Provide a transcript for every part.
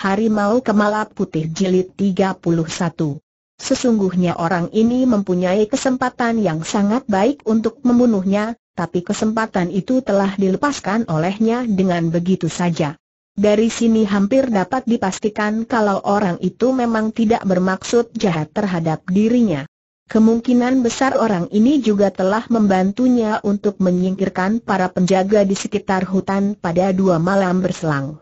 Harimau Kemala Putih Jilid 31 Sesungguhnya orang ini mempunyai kesempatan yang sangat baik untuk membunuhnya, tapi kesempatan itu telah dilepaskan olehnya dengan begitu saja. Dari sini hampir dapat dipastikan kalau orang itu memang tidak bermaksud jahat terhadap dirinya. Kemungkinan besar orang ini juga telah membantunya untuk menyingkirkan para penjaga di sekitar hutan pada dua malam berselang.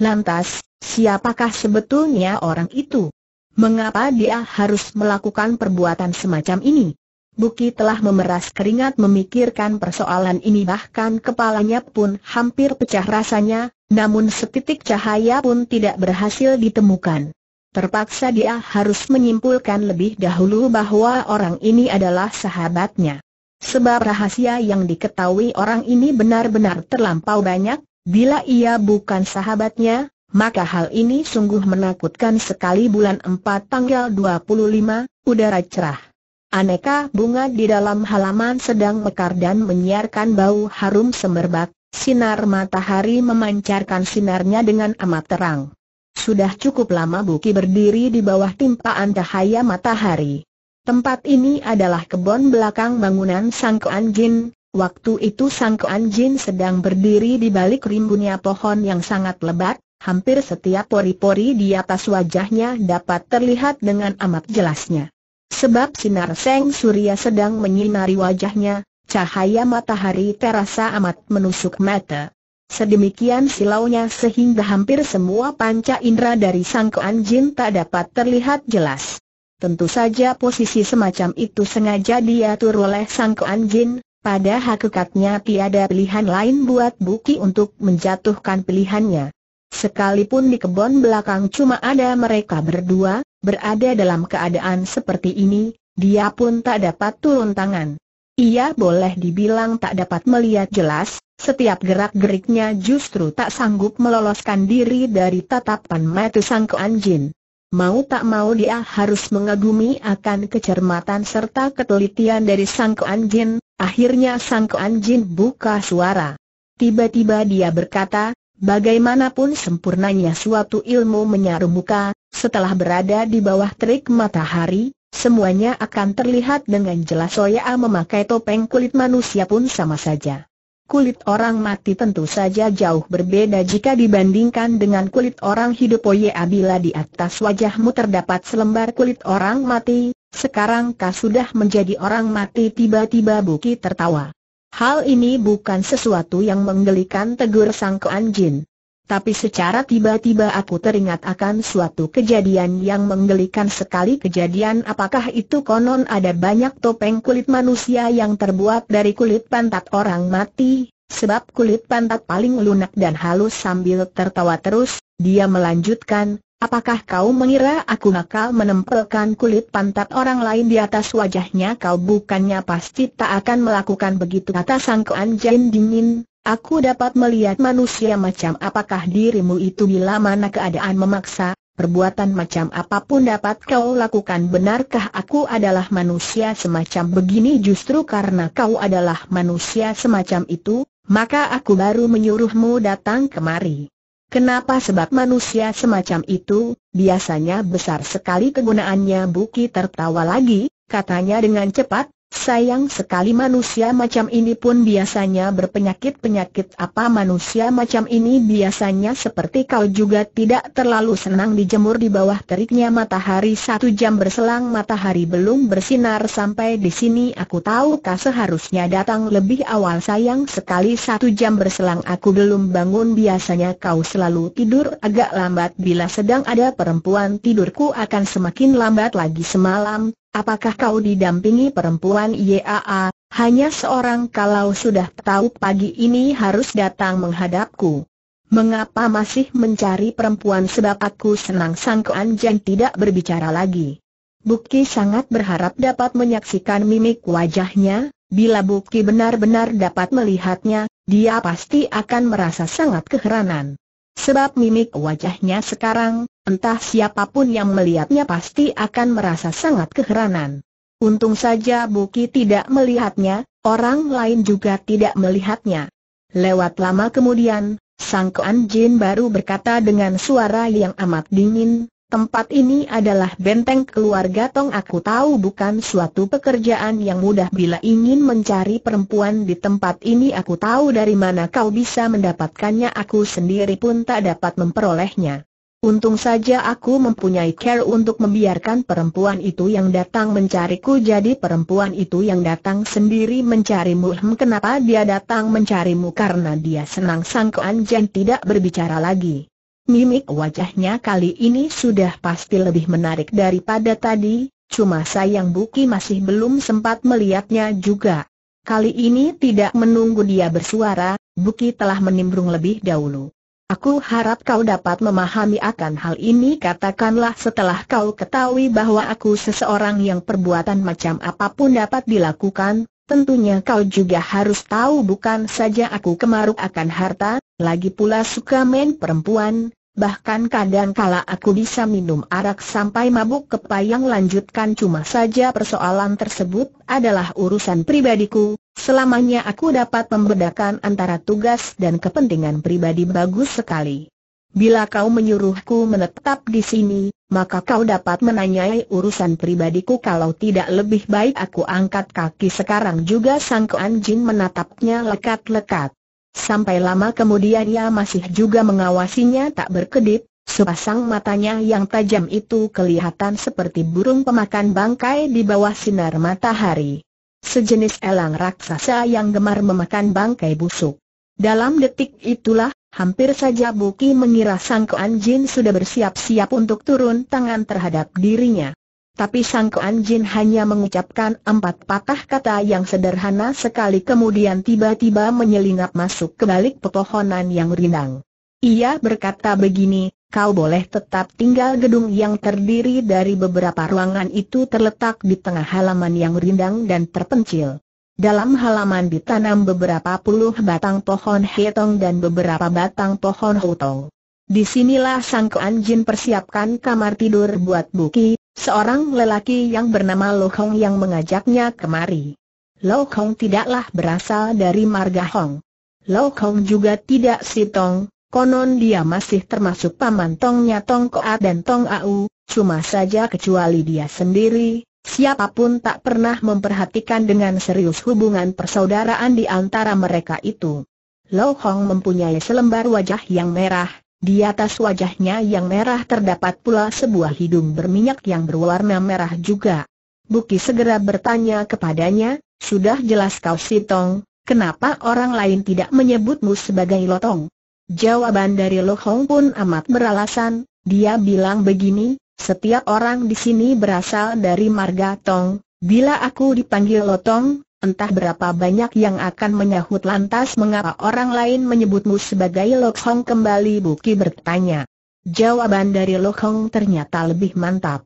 Lantas, Siapakah sebetulnya orang itu? Mengapa dia harus melakukan perbuatan semacam ini? Buki telah memeras keringat memikirkan persoalan ini bahkan kepalanya pun hampir pecah rasanya, namun setitik cahaya pun tidak berhasil ditemukan. Terpaksa dia harus menyimpulkan lebih dahulu bahwa orang ini adalah sahabatnya. Sebab rahasia yang diketahui orang ini benar-benar terlampau banyak, bila ia bukan sahabatnya, maka hal ini sungguh menakutkan sekali bulan 4 tanggal 25, udara cerah. Aneka bunga di dalam halaman sedang mekar dan menyiarkan bau harum semerbak, sinar matahari memancarkan sinarnya dengan amat terang. Sudah cukup lama Buki berdiri di bawah timpaan cahaya matahari. Tempat ini adalah kebun belakang bangunan Sang Kuan Jin. Waktu itu Sang Kuan Jin sedang berdiri di balik rimbunnya pohon yang sangat lebat, hampir setiap pori-pori di atas wajahnya dapat terlihat dengan amat jelasnya. Sebab sinar seng surya sedang menyinari wajahnya, cahaya matahari terasa amat menusuk mata. Sedemikian silaunya sehingga hampir semua panca indera dari sangkaan jin tak dapat terlihat jelas. Tentu saja posisi semacam itu sengaja diatur oleh sangkaan jin, pada hakikatnya tiada pilihan lain buat Buki untuk menjatuhkan pilihannya. Sekalipun di kebun belakang cuma ada mereka berdua, berada dalam keadaan seperti ini, dia pun tak dapat turun tangan. Ia boleh dibilang tak dapat melihat jelas, setiap gerak-geriknya justru tak sanggup meloloskan diri dari tatapan mata sang keanjin. Mau tak mau dia harus mengagumi akan kecermatan serta ketelitian dari Sang keanjin. akhirnya Sang keanjin buka suara. Tiba-tiba dia berkata, Bagaimanapun sempurnanya suatu ilmu menyaruh muka, setelah berada di bawah terik matahari, semuanya akan terlihat dengan jelas Soya memakai topeng kulit manusia pun sama saja. Kulit orang mati tentu saja jauh berbeda jika dibandingkan dengan kulit orang hidup Oya bila di atas wajahmu terdapat selembar kulit orang mati, sekarang kau sudah menjadi orang mati tiba-tiba Buki tertawa. Hal ini bukan sesuatu yang menggelikan tegur sang kean Jin. Tapi secara tiba-tiba aku teringat akan suatu kejadian yang menggelikan sekali kejadian apakah itu konon ada banyak topeng kulit manusia yang terbuat dari kulit pantat orang mati, sebab kulit pantat paling lunak dan halus sambil tertawa terus, dia melanjutkan, Apakah kau mengira aku nakal menempelkan kulit pantat orang lain di atas wajahnya kau bukannya pasti tak akan melakukan begitu kata sangkaan Jin dingin, aku dapat melihat manusia macam apakah dirimu itu bila mana keadaan memaksa, perbuatan macam apapun dapat kau lakukan benarkah aku adalah manusia semacam begini justru karena kau adalah manusia semacam itu, maka aku baru menyuruhmu datang kemari. Kenapa sebab manusia semacam itu, biasanya besar sekali kegunaannya Buki tertawa lagi, katanya dengan cepat, Sayang sekali manusia macam ini pun biasanya berpenyakit-penyakit apa manusia macam ini biasanya seperti kau juga tidak terlalu senang dijemur di bawah teriknya matahari satu jam berselang matahari belum bersinar sampai di sini aku tahu kau seharusnya datang lebih awal sayang sekali satu jam berselang aku belum bangun biasanya kau selalu tidur agak lambat bila sedang ada perempuan tidurku akan semakin lambat lagi semalam Apakah kau didampingi perempuan YAA, hanya seorang kalau sudah tahu pagi ini harus datang menghadapku? Mengapa masih mencari perempuan sebab aku senang sangkuan Jen tidak berbicara lagi? Buki sangat berharap dapat menyaksikan mimik wajahnya, bila Buki benar-benar dapat melihatnya, dia pasti akan merasa sangat keheranan. Sebab mimik wajahnya sekarang, Entah siapapun yang melihatnya pasti akan merasa sangat keheranan. Untung saja Buki tidak melihatnya, orang lain juga tidak melihatnya. Lewat lama kemudian, Sang Kuan Jin baru berkata dengan suara yang amat dingin, tempat ini adalah benteng keluarga Tong aku tahu bukan suatu pekerjaan yang mudah bila ingin mencari perempuan di tempat ini aku tahu dari mana kau bisa mendapatkannya aku sendiri pun tak dapat memperolehnya. Untung saja aku mempunyai care untuk membiarkan perempuan itu yang datang mencariku jadi perempuan itu yang datang sendiri mencarimu. Hmm, kenapa dia datang mencarimu? Karena dia senang sang Jen tidak berbicara lagi. Mimik wajahnya kali ini sudah pasti lebih menarik daripada tadi, cuma sayang Buki masih belum sempat melihatnya juga. Kali ini tidak menunggu dia bersuara, Buki telah menimbrung lebih dahulu. Aku harap kau dapat memahami akan hal ini katakanlah setelah kau ketahui bahwa aku seseorang yang perbuatan macam apapun dapat dilakukan, tentunya kau juga harus tahu bukan saja aku kemaruk akan harta, lagi pula suka main perempuan, bahkan kadang kala aku bisa minum arak sampai mabuk kepayang lanjutkan cuma saja persoalan tersebut adalah urusan pribadiku, selamanya aku dapat membedakan antara tugas dan kepentingan pribadi bagus sekali. Bila kau menyuruhku menetap di sini, maka kau dapat menanyai urusan pribadiku kalau tidak lebih baik aku angkat kaki sekarang juga sang Jin menatapnya lekat-lekat. Sampai lama kemudian ia masih juga mengawasinya tak berkedip, sepasang matanya yang tajam itu kelihatan seperti burung pemakan bangkai di bawah sinar matahari. Sejenis elang raksasa yang gemar memakan bangkai busuk. Dalam detik itulah, hampir saja Buki mengira Sang Jin sudah bersiap-siap untuk turun tangan terhadap dirinya. Tapi Sang Kuan Jin hanya mengucapkan empat patah kata yang sederhana sekali kemudian tiba-tiba menyelinap masuk ke balik pepohonan yang rindang. Ia berkata begini, kau boleh tetap tinggal gedung yang terdiri dari beberapa ruangan itu terletak di tengah halaman yang rindang dan terpencil. Dalam halaman ditanam beberapa puluh batang pohon hetong dan beberapa batang pohon hutong. Disinilah Sang Kuan Jin persiapkan kamar tidur buat Buki, Seorang lelaki yang bernama Lo Hong yang mengajaknya kemari. Lo Hong tidaklah berasal dari marga Hong. Lo Hong juga tidak si Tong, konon dia masih termasuk paman Tongnya Tong Koa dan Tong Au, cuma saja kecuali dia sendiri, siapapun tak pernah memperhatikan dengan serius hubungan persaudaraan di antara mereka itu. Lo Hong mempunyai selembar wajah yang merah, di atas wajahnya yang merah terdapat pula sebuah hidung berminyak yang berwarna merah juga. Buki segera bertanya kepadanya, sudah jelas kau Sitong, kenapa orang lain tidak menyebutmu sebagai Lotong? Jawaban dari Lohong pun amat beralasan, dia bilang begini, setiap orang di sini berasal dari marga Tong, bila aku dipanggil Lotong, Entah berapa banyak yang akan menyahut lantas mengapa orang lain menyebutmu sebagai Lok Hong kembali Buki bertanya. Jawaban dari Lok Hong ternyata lebih mantap.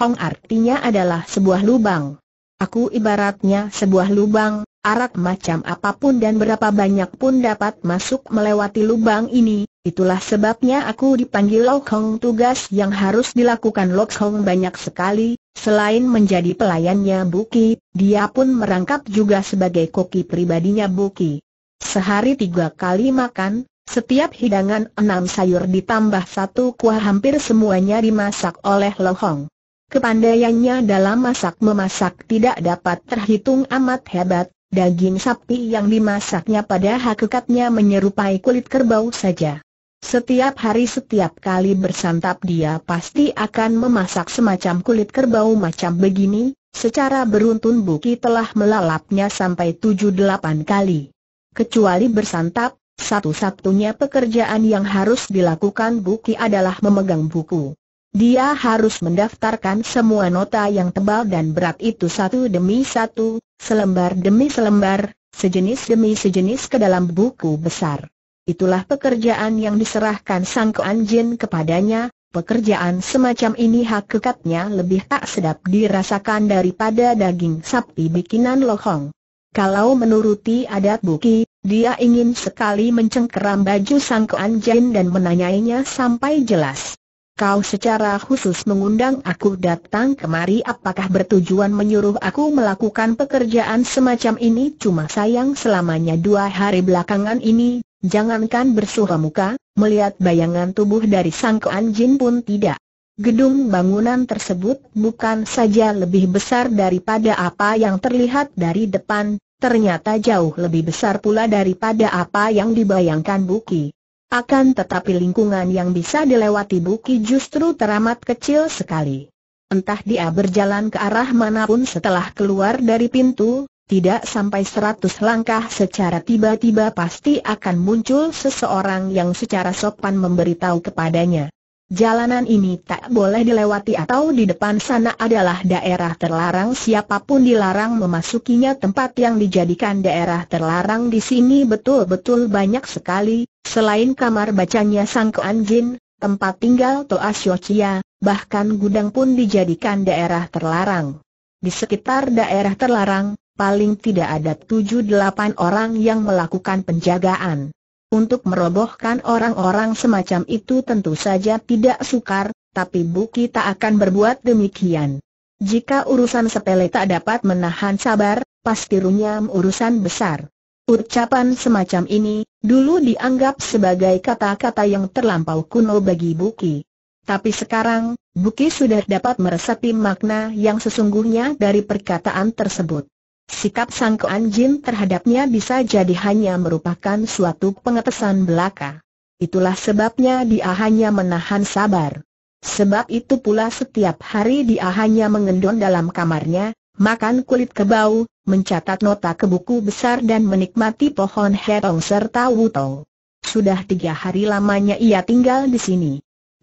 Hong artinya adalah sebuah lubang. Aku ibaratnya sebuah lubang, Arak macam apapun dan berapa banyak pun dapat masuk melewati lubang ini, itulah sebabnya aku dipanggil Lok Hong tugas yang harus dilakukan Lok Hong banyak sekali, selain menjadi pelayannya Buki, dia pun merangkap juga sebagai koki pribadinya Buki. Sehari tiga kali makan, setiap hidangan enam sayur ditambah satu kuah hampir semuanya dimasak oleh Hong. Kepandaiannya dalam masak-memasak tidak dapat terhitung amat hebat, Daging sapi yang dimasaknya pada hakikatnya menyerupai kulit kerbau saja. Setiap hari setiap kali bersantap dia pasti akan memasak semacam kulit kerbau macam begini, secara beruntun Buki telah melalapnya sampai 7-8 kali. Kecuali bersantap, satu-satunya pekerjaan yang harus dilakukan Buki adalah memegang buku. Dia harus mendaftarkan semua nota yang tebal dan berat itu satu demi satu, selembar demi selembar, sejenis demi sejenis ke dalam buku besar. Itulah pekerjaan yang diserahkan Sang Kuan Jin kepadanya, pekerjaan semacam ini hak kekatnya lebih tak sedap dirasakan daripada daging sapi bikinan lohong. Kalau menuruti adat Buki, dia ingin sekali mencengkeram baju Sang Kuan Jin dan menanyainya sampai jelas kau secara khusus mengundang aku datang kemari apakah bertujuan menyuruh aku melakukan pekerjaan semacam ini cuma sayang selamanya dua hari belakangan ini, jangankan bersuha muka, melihat bayangan tubuh dari sang jin pun tidak. Gedung bangunan tersebut bukan saja lebih besar daripada apa yang terlihat dari depan, ternyata jauh lebih besar pula daripada apa yang dibayangkan Buki. Akan tetapi lingkungan yang bisa dilewati Buki justru teramat kecil sekali. Entah dia berjalan ke arah manapun setelah keluar dari pintu, tidak sampai seratus langkah secara tiba-tiba pasti akan muncul seseorang yang secara sopan memberitahu kepadanya. Jalanan ini tak boleh dilewati atau di depan sana adalah daerah terlarang siapapun dilarang memasukinya tempat yang dijadikan daerah terlarang di sini betul-betul banyak sekali, selain kamar bacanya Sang Kuan Jin, tempat tinggal Toa Siochia, bahkan gudang pun dijadikan daerah terlarang. Di sekitar daerah terlarang, paling tidak ada 7-8 orang yang melakukan penjagaan. Untuk merobohkan orang-orang semacam itu tentu saja tidak sukar, tapi Buki tak akan berbuat demikian. Jika urusan sepele tak dapat menahan sabar, pasti runyam urusan besar. Ucapan semacam ini, dulu dianggap sebagai kata-kata yang terlampau kuno bagi Buki. Tapi sekarang, Buki sudah dapat meresapi makna yang sesungguhnya dari perkataan tersebut. Sikap Sang Kuan Jin terhadapnya bisa jadi hanya merupakan suatu pengetesan belaka. Itulah sebabnya dia hanya menahan sabar. Sebab itu pula setiap hari dia hanya mengendon dalam kamarnya, makan kulit kebau, mencatat nota ke buku besar dan menikmati pohon herong serta wutong. Sudah tiga hari lamanya ia tinggal di sini.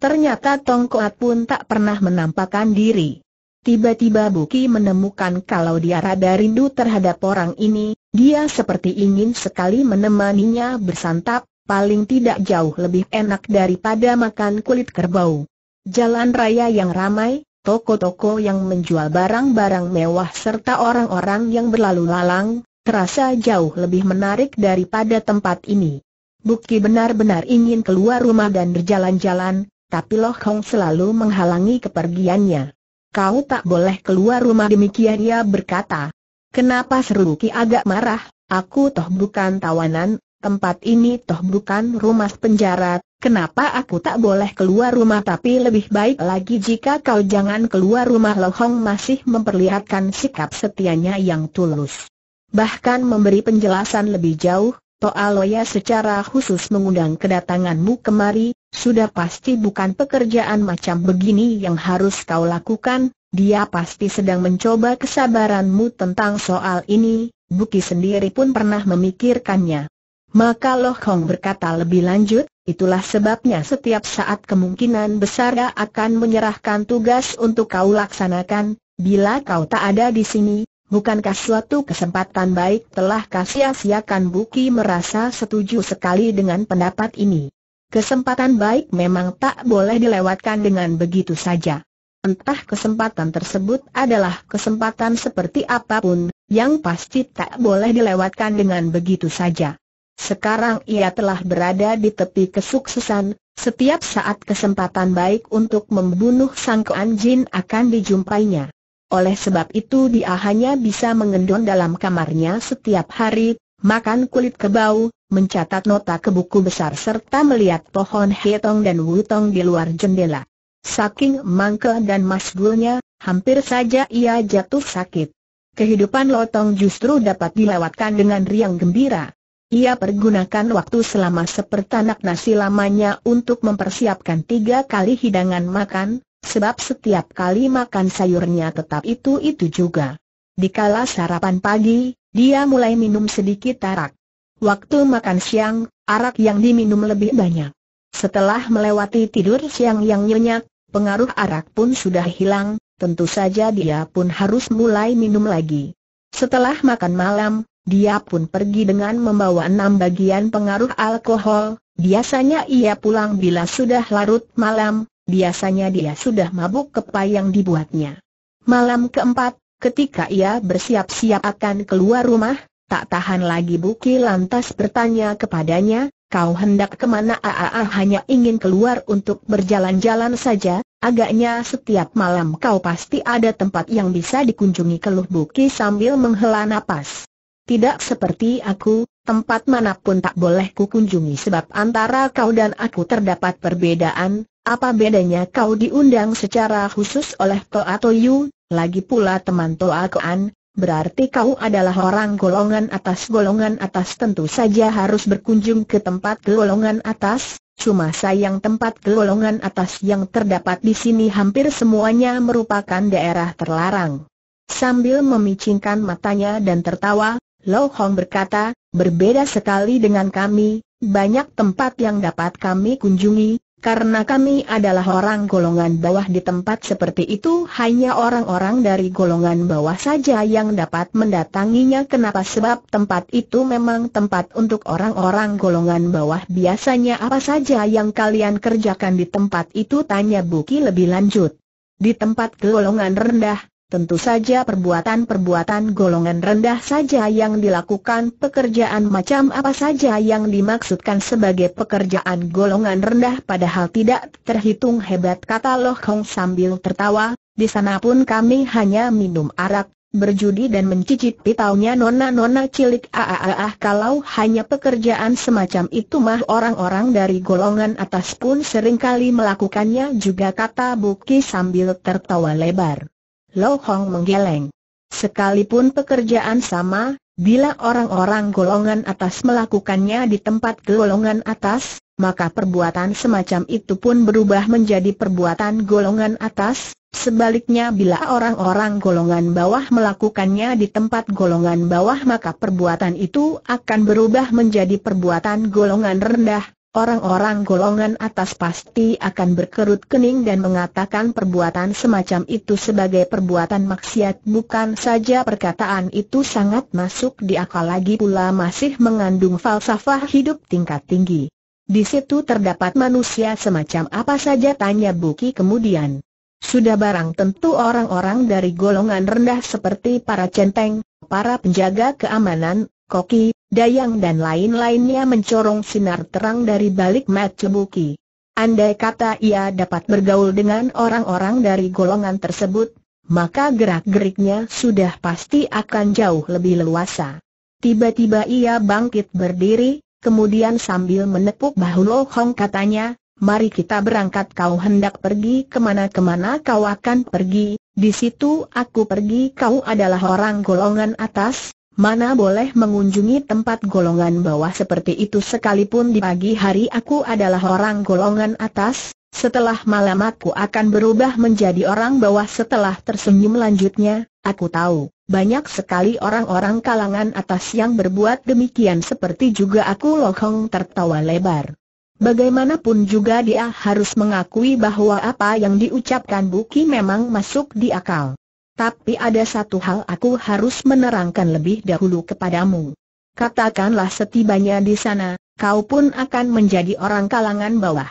Ternyata Tong Koat pun tak pernah menampakkan diri. Tiba-tiba Buki menemukan kalau dia rada rindu terhadap orang ini, dia seperti ingin sekali menemaninya bersantap, paling tidak jauh lebih enak daripada makan kulit kerbau. Jalan raya yang ramai, toko-toko yang menjual barang-barang mewah serta orang-orang yang berlalu lalang, terasa jauh lebih menarik daripada tempat ini. Buki benar-benar ingin keluar rumah dan berjalan-jalan, tapi Loh Hong selalu menghalangi kepergiannya. Kau tak boleh keluar rumah demikian ia berkata. Kenapa seru Ki agak marah, aku toh bukan tawanan, tempat ini toh bukan rumah penjara, kenapa aku tak boleh keluar rumah tapi lebih baik lagi jika kau jangan keluar rumah Lohong masih memperlihatkan sikap setianya yang tulus. Bahkan memberi penjelasan lebih jauh, Toa Loya secara khusus mengundang kedatanganmu kemari, sudah pasti bukan pekerjaan macam begini yang harus kau lakukan, dia pasti sedang mencoba kesabaranmu tentang soal ini, Buki sendiri pun pernah memikirkannya. Maka Loh Hong berkata lebih lanjut, itulah sebabnya setiap saat kemungkinan besar akan menyerahkan tugas untuk kau laksanakan, bila kau tak ada di sini, Bukankah suatu kesempatan baik telah kasia-siakan Buki merasa setuju sekali dengan pendapat ini. Kesempatan baik memang tak boleh dilewatkan dengan begitu saja. Entah kesempatan tersebut adalah kesempatan seperti apapun, yang pasti tak boleh dilewatkan dengan begitu saja. Sekarang ia telah berada di tepi kesuksesan, setiap saat kesempatan baik untuk membunuh sang Jin akan dijumpainya. Oleh sebab itu dia hanya bisa mengendong dalam kamarnya setiap hari, makan kulit kebau, mencatat nota ke buku besar serta melihat pohon hetong dan wutong di luar jendela. Saking mangke dan masgulnya, hampir saja ia jatuh sakit. Kehidupan Lotong justru dapat dilewatkan dengan riang gembira. Ia pergunakan waktu selama sepertanak nasi lamanya untuk mempersiapkan tiga kali hidangan makan, Sebab setiap kali makan sayurnya tetap itu-itu juga. Dikala sarapan pagi, dia mulai minum sedikit arak. Waktu makan siang, arak yang diminum lebih banyak. Setelah melewati tidur siang yang nyenyak, pengaruh arak pun sudah hilang, tentu saja dia pun harus mulai minum lagi. Setelah makan malam, dia pun pergi dengan membawa enam bagian pengaruh alkohol, biasanya ia pulang bila sudah larut malam, biasanya dia sudah mabuk yang dibuatnya. Malam keempat, ketika ia bersiap-siap akan keluar rumah, tak tahan lagi Buki lantas bertanya kepadanya, kau hendak kemana Aa hanya ingin keluar untuk berjalan-jalan saja, agaknya setiap malam kau pasti ada tempat yang bisa dikunjungi keluh Buki sambil menghela napas. Tidak seperti aku, tempat manapun tak boleh kukunjungi sebab antara kau dan aku terdapat perbedaan, apa bedanya kau diundang secara khusus oleh Toa Toyu, lagi pula teman Toa Koan, berarti kau adalah orang golongan atas golongan atas tentu saja harus berkunjung ke tempat golongan atas, cuma sayang tempat golongan atas yang terdapat di sini hampir semuanya merupakan daerah terlarang. Sambil memicingkan matanya dan tertawa, Lo Hong berkata, Berbeda sekali dengan kami, banyak tempat yang dapat kami kunjungi, karena kami adalah orang golongan bawah di tempat seperti itu hanya orang-orang dari golongan bawah saja yang dapat mendatanginya kenapa sebab tempat itu memang tempat untuk orang-orang golongan bawah biasanya apa saja yang kalian kerjakan di tempat itu tanya Buki lebih lanjut. Di tempat golongan rendah, Tentu saja perbuatan-perbuatan golongan rendah saja yang dilakukan pekerjaan macam apa saja yang dimaksudkan sebagai pekerjaan golongan rendah padahal tidak terhitung hebat kata Loh Hong sambil tertawa, di sana pun kami hanya minum arak, berjudi dan mencicit taunya nona-nona cilik ah, ah, ah, ah kalau hanya pekerjaan semacam itu mah orang-orang dari golongan atas pun seringkali melakukannya juga kata Buki sambil tertawa lebar. Lo Hong menggeleng. Sekalipun pekerjaan sama, bila orang-orang golongan atas melakukannya di tempat golongan atas, maka perbuatan semacam itu pun berubah menjadi perbuatan golongan atas, sebaliknya bila orang-orang golongan bawah melakukannya di tempat golongan bawah maka perbuatan itu akan berubah menjadi perbuatan golongan rendah, orang-orang golongan atas pasti akan berkerut kening dan mengatakan perbuatan semacam itu sebagai perbuatan maksiat bukan saja perkataan itu sangat masuk di akal lagi pula masih mengandung falsafah hidup tingkat tinggi. Di situ terdapat manusia semacam apa saja tanya Buki kemudian. Sudah barang tentu orang-orang dari golongan rendah seperti para centeng, para penjaga keamanan, koki, dayang dan lain-lainnya mencorong sinar terang dari balik Buki. Andai kata ia dapat bergaul dengan orang-orang dari golongan tersebut, maka gerak-geriknya sudah pasti akan jauh lebih leluasa. Tiba-tiba ia bangkit berdiri, kemudian sambil menepuk bahu Lo Hong katanya, Mari kita berangkat kau hendak pergi kemana-kemana kau akan pergi, di situ aku pergi kau adalah orang golongan atas, Mana boleh mengunjungi tempat golongan bawah seperti itu sekalipun di pagi hari aku adalah orang golongan atas, setelah malam aku akan berubah menjadi orang bawah setelah tersenyum lanjutnya, aku tahu, banyak sekali orang-orang kalangan atas yang berbuat demikian seperti juga aku Lohong tertawa lebar. Bagaimanapun juga dia harus mengakui bahwa apa yang diucapkan Buki memang masuk di akal. Tapi ada satu hal aku harus menerangkan lebih dahulu kepadamu. Katakanlah setibanya di sana, kau pun akan menjadi orang kalangan bawah.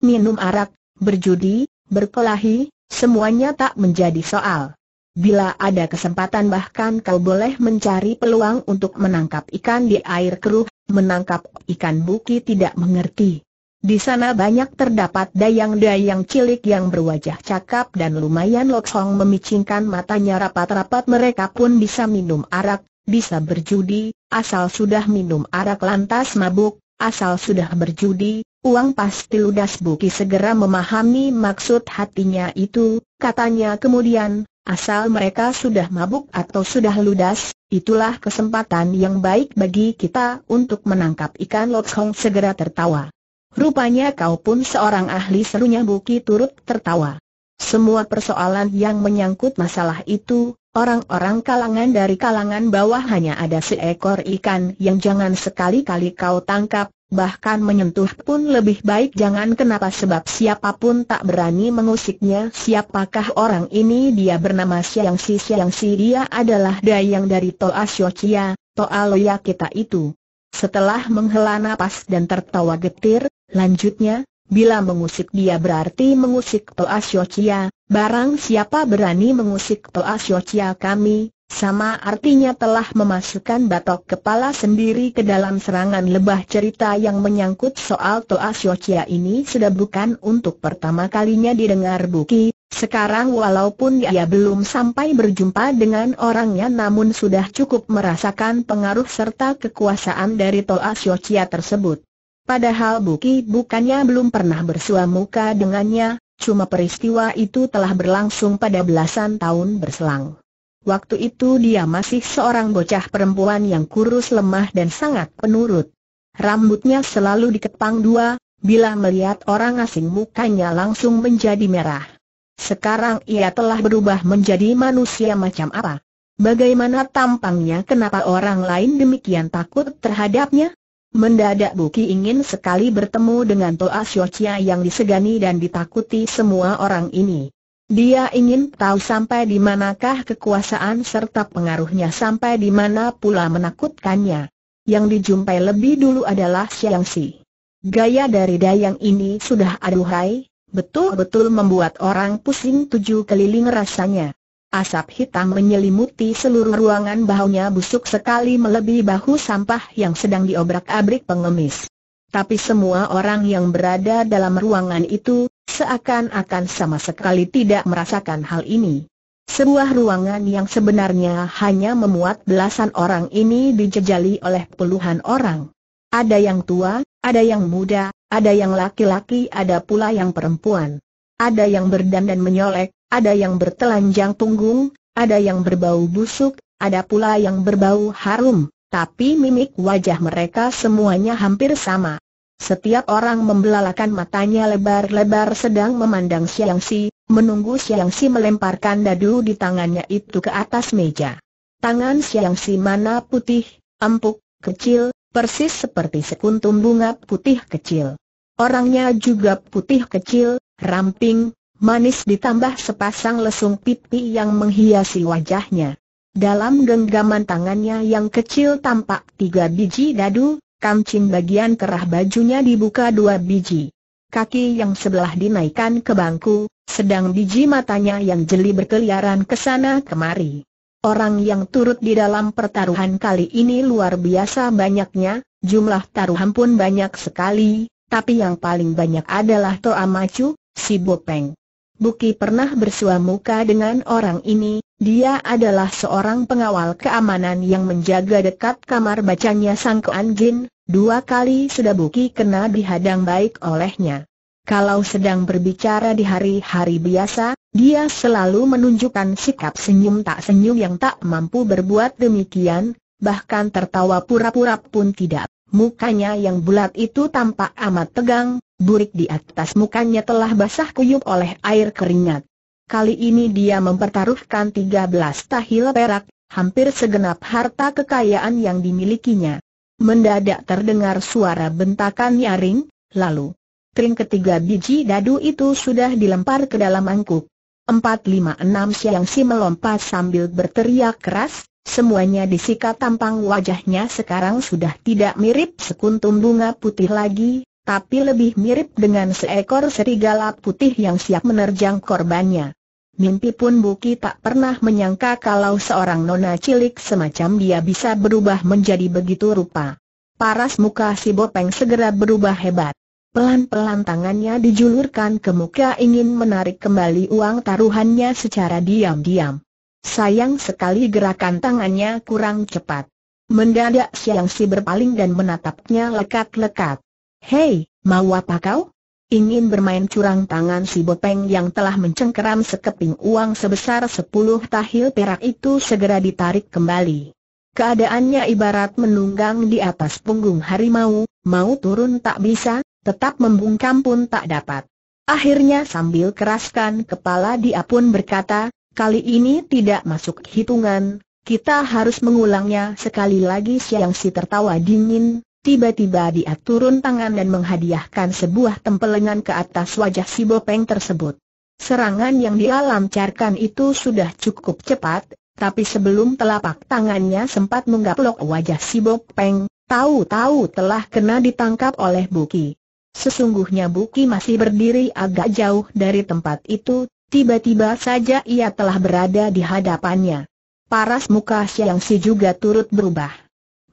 Minum arak, berjudi, berkelahi, semuanya tak menjadi soal. Bila ada kesempatan bahkan kau boleh mencari peluang untuk menangkap ikan di air keruh, menangkap ikan buki tidak mengerti. Di sana banyak terdapat dayang-dayang cilik yang berwajah cakap dan lumayan loksong memicingkan matanya rapat-rapat mereka pun bisa minum arak, bisa berjudi, asal sudah minum arak lantas mabuk, asal sudah berjudi, uang pasti ludas Buki segera memahami maksud hatinya itu, katanya kemudian, asal mereka sudah mabuk atau sudah ludas, itulah kesempatan yang baik bagi kita untuk menangkap ikan loksong segera tertawa. Rupanya kau pun seorang ahli serunya Buki turut tertawa. Semua persoalan yang menyangkut masalah itu, orang-orang kalangan dari kalangan bawah hanya ada seekor ikan yang jangan sekali-kali kau tangkap, bahkan menyentuh pun lebih baik jangan kenapa sebab siapapun tak berani mengusiknya siapakah orang ini dia bernama Siang Si Siang Si dia adalah dayang dari Toa Siochia, Toa Loya kita itu. Setelah menghela napas dan tertawa getir, Lanjutnya, bila mengusik dia berarti mengusik Toa Siocia, barang siapa berani mengusik Toa Siocia kami, sama artinya telah memasukkan batok kepala sendiri ke dalam serangan lebah cerita yang menyangkut soal Toa Siocia ini sudah bukan untuk pertama kalinya didengar Buki, sekarang walaupun ia belum sampai berjumpa dengan orangnya namun sudah cukup merasakan pengaruh serta kekuasaan dari Toa Siocia tersebut. Padahal Buki bukannya belum pernah bersua muka dengannya, cuma peristiwa itu telah berlangsung pada belasan tahun berselang. Waktu itu dia masih seorang bocah perempuan yang kurus lemah dan sangat penurut. Rambutnya selalu dikepang dua, bila melihat orang asing mukanya langsung menjadi merah. Sekarang ia telah berubah menjadi manusia macam apa? Bagaimana tampangnya kenapa orang lain demikian takut terhadapnya? Mendadak Buki ingin sekali bertemu dengan Toa Siocia yang disegani dan ditakuti semua orang ini. Dia ingin tahu sampai di manakah kekuasaan serta pengaruhnya sampai di mana pula menakutkannya. Yang dijumpai lebih dulu adalah Siang Si. Gaya dari Dayang ini sudah aduhai, betul-betul membuat orang pusing tujuh keliling rasanya. Asap hitam menyelimuti seluruh ruangan baunya busuk sekali melebihi bahu sampah yang sedang diobrak-abrik pengemis. Tapi semua orang yang berada dalam ruangan itu, seakan-akan sama sekali tidak merasakan hal ini. Sebuah ruangan yang sebenarnya hanya memuat belasan orang ini dijejali oleh puluhan orang. Ada yang tua, ada yang muda, ada yang laki-laki, ada pula yang perempuan. Ada yang berdandan menyolek, ada yang bertelanjang punggung, ada yang berbau busuk, ada pula yang berbau harum, tapi mimik wajah mereka semuanya hampir sama. Setiap orang membelalakan matanya lebar-lebar sedang memandang Siang Si, menunggu Siang Si melemparkan dadu di tangannya itu ke atas meja. Tangan Siang Si mana putih, empuk, kecil, persis seperti sekuntum bunga putih kecil. Orangnya juga putih kecil, ramping, manis ditambah sepasang lesung pipi yang menghiasi wajahnya. Dalam genggaman tangannya yang kecil tampak tiga biji dadu, kamcin bagian kerah bajunya dibuka dua biji. Kaki yang sebelah dinaikkan ke bangku, sedang biji matanya yang jeli berkeliaran ke sana kemari. Orang yang turut di dalam pertaruhan kali ini luar biasa banyaknya, jumlah taruhan pun banyak sekali, tapi yang paling banyak adalah Toa Macu, si Bopeng. Buki pernah bersua muka dengan orang ini, dia adalah seorang pengawal keamanan yang menjaga dekat kamar bacanya Sang Kuan Jin, dua kali sudah Buki kena dihadang baik olehnya. Kalau sedang berbicara di hari-hari biasa, dia selalu menunjukkan sikap senyum tak senyum yang tak mampu berbuat demikian, bahkan tertawa pura-pura pun tidak. Mukanya yang bulat itu tampak amat tegang, burik di atas mukanya telah basah kuyup oleh air keringat. Kali ini dia mempertaruhkan 13 tahil perak, hampir segenap harta kekayaan yang dimilikinya. Mendadak terdengar suara bentakan nyaring, lalu tring ketiga biji dadu itu sudah dilempar ke dalam angkuk. enam Siang Si melompat sambil berteriak keras, Semuanya disikat tampang wajahnya sekarang sudah tidak mirip sekuntum bunga putih lagi, tapi lebih mirip dengan seekor serigala putih yang siap menerjang korbannya. Mimpi pun Buki tak pernah menyangka kalau seorang nona cilik semacam dia bisa berubah menjadi begitu rupa. Paras muka si Bopeng segera berubah hebat. Pelan-pelan tangannya dijulurkan ke muka ingin menarik kembali uang taruhannya secara diam-diam. Sayang sekali gerakan tangannya kurang cepat. Mendadak Siang Si berpaling dan menatapnya lekat-lekat. Hei, mau apa kau? Ingin bermain curang tangan si Bopeng yang telah mencengkeram sekeping uang sebesar sepuluh tahil perak itu segera ditarik kembali. Keadaannya ibarat menunggang di atas punggung harimau, mau turun tak bisa, tetap membungkam pun tak dapat. Akhirnya sambil keraskan kepala dia pun berkata, Kali ini tidak masuk hitungan, kita harus mengulangnya sekali lagi siang si tertawa dingin, tiba-tiba dia turun tangan dan menghadiahkan sebuah tempelengan ke atas wajah si Bopeng tersebut. Serangan yang dia lancarkan itu sudah cukup cepat, tapi sebelum telapak tangannya sempat menggaplok wajah si Bopeng, tahu-tahu telah kena ditangkap oleh Buki. Sesungguhnya Buki masih berdiri agak jauh dari tempat itu, Tiba-tiba saja ia telah berada di hadapannya. Paras muka Siang Si juga turut berubah.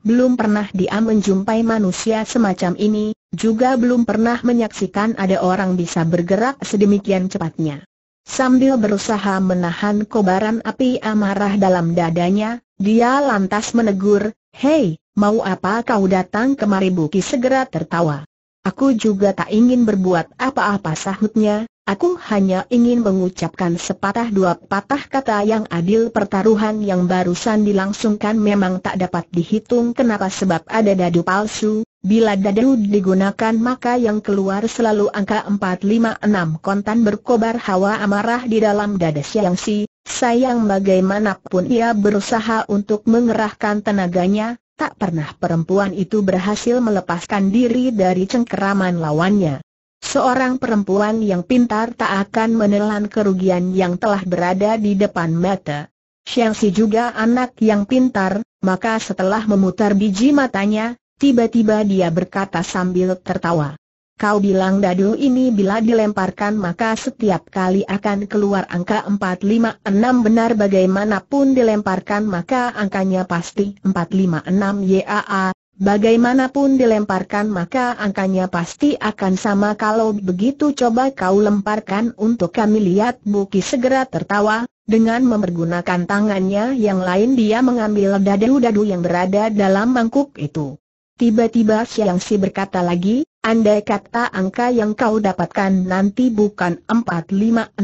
Belum pernah dia menjumpai manusia semacam ini, juga belum pernah menyaksikan ada orang bisa bergerak sedemikian cepatnya. Sambil berusaha menahan kobaran api amarah dalam dadanya, dia lantas menegur, Hei, mau apa kau datang kemari Buki segera tertawa. Aku juga tak ingin berbuat apa-apa sahutnya, Aku hanya ingin mengucapkan sepatah dua patah kata yang adil pertaruhan yang barusan dilangsungkan memang tak dapat dihitung kenapa sebab ada dadu palsu, bila dadu digunakan maka yang keluar selalu angka 456 kontan berkobar hawa amarah di dalam dada siang si, sayang bagaimanapun ia berusaha untuk mengerahkan tenaganya, tak pernah perempuan itu berhasil melepaskan diri dari cengkeraman lawannya. Seorang perempuan yang pintar tak akan menelan kerugian yang telah berada di depan mata. Xiangxi juga anak yang pintar, maka setelah memutar biji matanya, tiba-tiba dia berkata sambil tertawa. Kau bilang dadu ini bila dilemparkan maka setiap kali akan keluar angka 456 benar bagaimanapun dilemparkan maka angkanya pasti 456 YAA, Bagaimanapun dilemparkan maka angkanya pasti akan sama kalau begitu coba kau lemparkan untuk kami lihat Buki segera tertawa, dengan mempergunakan tangannya yang lain dia mengambil dadu-dadu yang berada dalam mangkuk itu. Tiba-tiba Siang Si berkata lagi, andai kata angka yang kau dapatkan nanti bukan 456,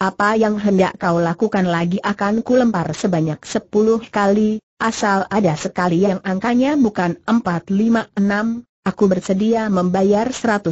apa yang hendak kau lakukan lagi akan kulempar sebanyak 10 kali, Asal ada sekali yang angkanya bukan 456, aku bersedia membayar 130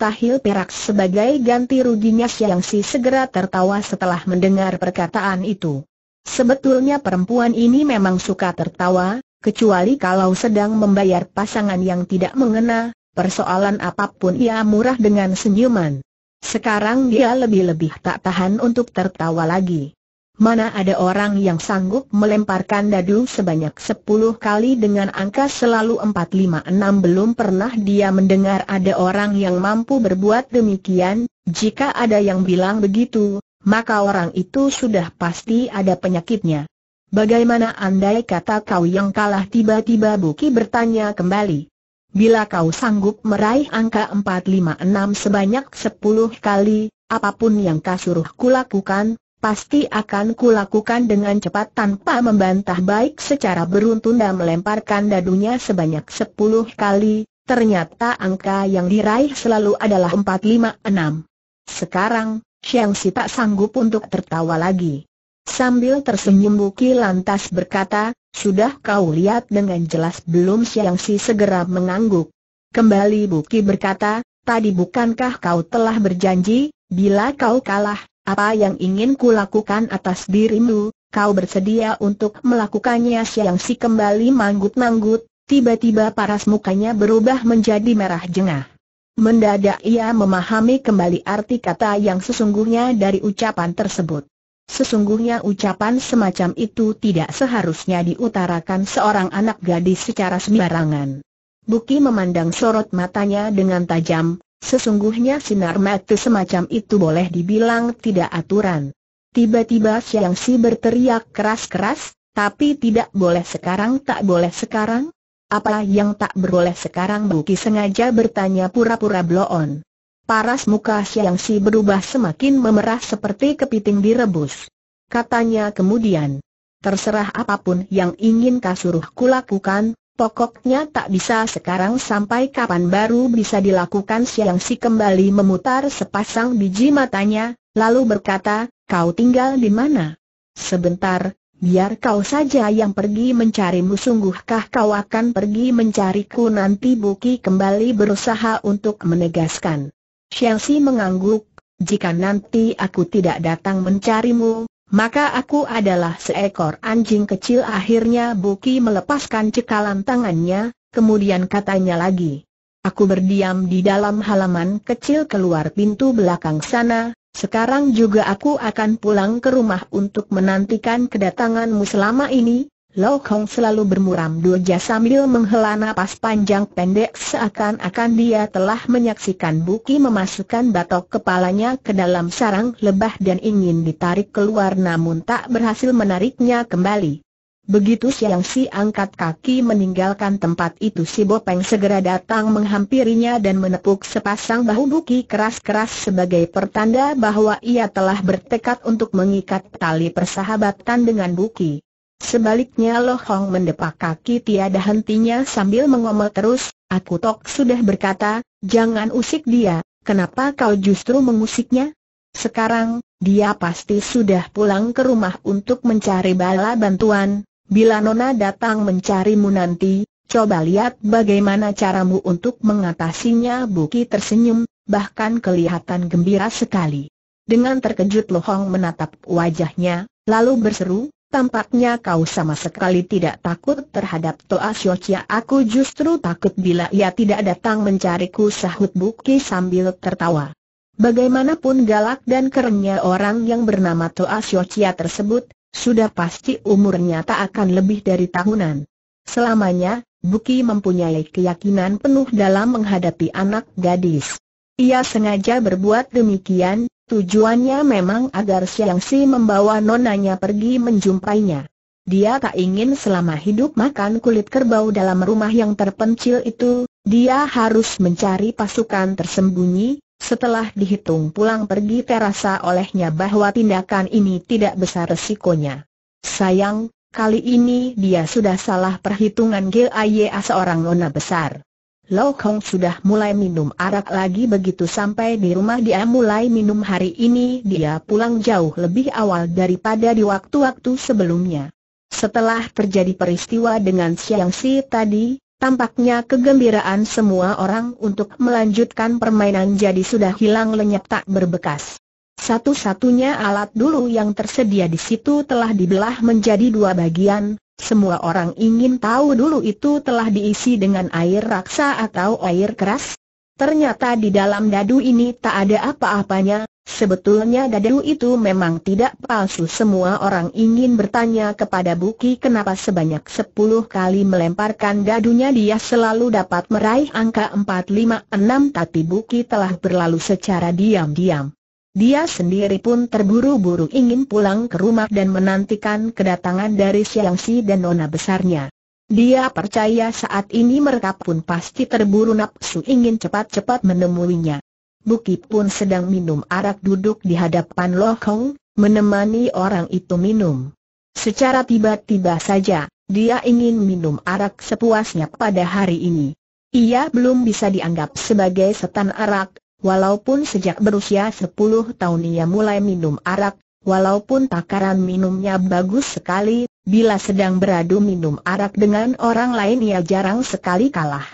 tahil perak sebagai ganti ruginya Siang Si segera tertawa setelah mendengar perkataan itu. Sebetulnya perempuan ini memang suka tertawa, kecuali kalau sedang membayar pasangan yang tidak mengena, persoalan apapun ia murah dengan senyuman. Sekarang dia lebih-lebih tak tahan untuk tertawa lagi. Mana ada orang yang sanggup melemparkan dadu sebanyak sepuluh kali dengan angka selalu empat lima enam belum pernah dia mendengar ada orang yang mampu berbuat demikian, jika ada yang bilang begitu, maka orang itu sudah pasti ada penyakitnya. Bagaimana andai kata kau yang kalah tiba-tiba Buki bertanya kembali. Bila kau sanggup meraih angka 456 sebanyak sepuluh kali, apapun yang kau suruh kulakukan, Pasti akan kulakukan dengan cepat tanpa membantah baik secara beruntun dan melemparkan dadunya sebanyak sepuluh kali, ternyata angka yang diraih selalu adalah empat lima enam. Sekarang, Xiang Si tak sanggup untuk tertawa lagi. Sambil tersenyum Buki lantas berkata, sudah kau lihat dengan jelas belum Xiang Si segera mengangguk. Kembali Buki berkata, tadi bukankah kau telah berjanji, bila kau kalah, apa yang ingin kulakukan atas dirimu, kau bersedia untuk melakukannya siang si kembali manggut-manggut, tiba-tiba paras mukanya berubah menjadi merah jengah. Mendadak ia memahami kembali arti kata yang sesungguhnya dari ucapan tersebut. Sesungguhnya ucapan semacam itu tidak seharusnya diutarakan seorang anak gadis secara sembarangan. Buki memandang sorot matanya dengan tajam, Sesungguhnya sinar mata semacam itu boleh dibilang tidak aturan. Tiba-tiba Siang Si berteriak keras-keras, tapi tidak boleh sekarang tak boleh sekarang? Apa yang tak berboleh sekarang Buki sengaja bertanya pura-pura bloon. Paras muka Siang Si berubah semakin memerah seperti kepiting direbus. Katanya kemudian, terserah apapun yang ingin kasuruh kulakukan, Pokoknya tak bisa sekarang sampai kapan baru bisa dilakukan siang si kembali memutar sepasang biji matanya, lalu berkata, kau tinggal di mana? Sebentar, biar kau saja yang pergi mencarimu sungguhkah kau akan pergi mencariku nanti Buki kembali berusaha untuk menegaskan. Siang mengangguk, jika nanti aku tidak datang mencarimu, maka aku adalah seekor anjing kecil akhirnya Buki melepaskan cekalan tangannya, kemudian katanya lagi. Aku berdiam di dalam halaman kecil keluar pintu belakang sana, sekarang juga aku akan pulang ke rumah untuk menantikan kedatanganmu selama ini, Lau Kong selalu bermuram doja sambil menghela napas panjang pendek seakan-akan dia telah menyaksikan Buki memasukkan batok kepalanya ke dalam sarang lebah dan ingin ditarik keluar namun tak berhasil menariknya kembali. Begitu siang si angkat kaki meninggalkan tempat itu si Bopeng segera datang menghampirinya dan menepuk sepasang bahu Buki keras-keras sebagai pertanda bahwa ia telah bertekad untuk mengikat tali persahabatan dengan Buki. Sebaliknya Lo Hong mendepak kaki tiada hentinya sambil mengomel terus, aku tok sudah berkata, jangan usik dia, kenapa kau justru mengusiknya? Sekarang, dia pasti sudah pulang ke rumah untuk mencari bala bantuan, bila Nona datang mencarimu nanti, coba lihat bagaimana caramu untuk mengatasinya Buki tersenyum, bahkan kelihatan gembira sekali. Dengan terkejut Lo Hong menatap wajahnya, lalu berseru, Tampaknya kau sama sekali tidak takut terhadap Toa Siocia Aku justru takut bila ia tidak datang mencariku sahut Buki sambil tertawa Bagaimanapun galak dan kerennya orang yang bernama Toa Siocia tersebut Sudah pasti umurnya tak akan lebih dari tahunan Selamanya, Buki mempunyai keyakinan penuh dalam menghadapi anak gadis Ia sengaja berbuat demikian Tujuannya memang agar Siang Si membawa nonanya pergi menjumpainya. Dia tak ingin selama hidup makan kulit kerbau dalam rumah yang terpencil itu, dia harus mencari pasukan tersembunyi, setelah dihitung pulang pergi terasa olehnya bahwa tindakan ini tidak besar resikonya. Sayang, kali ini dia sudah salah perhitungan G.I.A. seorang nona besar. Lau Kong sudah mulai minum arak lagi begitu sampai di rumah dia mulai minum hari ini dia pulang jauh lebih awal daripada di waktu-waktu sebelumnya. Setelah terjadi peristiwa dengan Siang Si tadi, tampaknya kegembiraan semua orang untuk melanjutkan permainan jadi sudah hilang lenyap tak berbekas. Satu-satunya alat dulu yang tersedia di situ telah dibelah menjadi dua bagian, semua orang ingin tahu dulu itu telah diisi dengan air raksa atau air keras. Ternyata di dalam dadu ini tak ada apa-apanya, sebetulnya dadu itu memang tidak palsu Semua orang ingin bertanya kepada Buki kenapa sebanyak 10 kali melemparkan dadunya dia selalu dapat meraih angka 456 Tapi Buki telah berlalu secara diam-diam dia sendiri pun terburu-buru ingin pulang ke rumah dan menantikan kedatangan dari Siangsi dan nona besarnya. Dia percaya saat ini mereka pun pasti terburu nafsu ingin cepat-cepat menemuinya. Buki pun sedang minum arak duduk di hadapan lohong, menemani orang itu minum. Secara tiba-tiba saja, dia ingin minum arak sepuasnya pada hari ini. Ia belum bisa dianggap sebagai setan arak, Walaupun sejak berusia 10 tahun ia mulai minum arak, walaupun takaran minumnya bagus sekali, bila sedang beradu minum arak dengan orang lain ia jarang sekali kalah.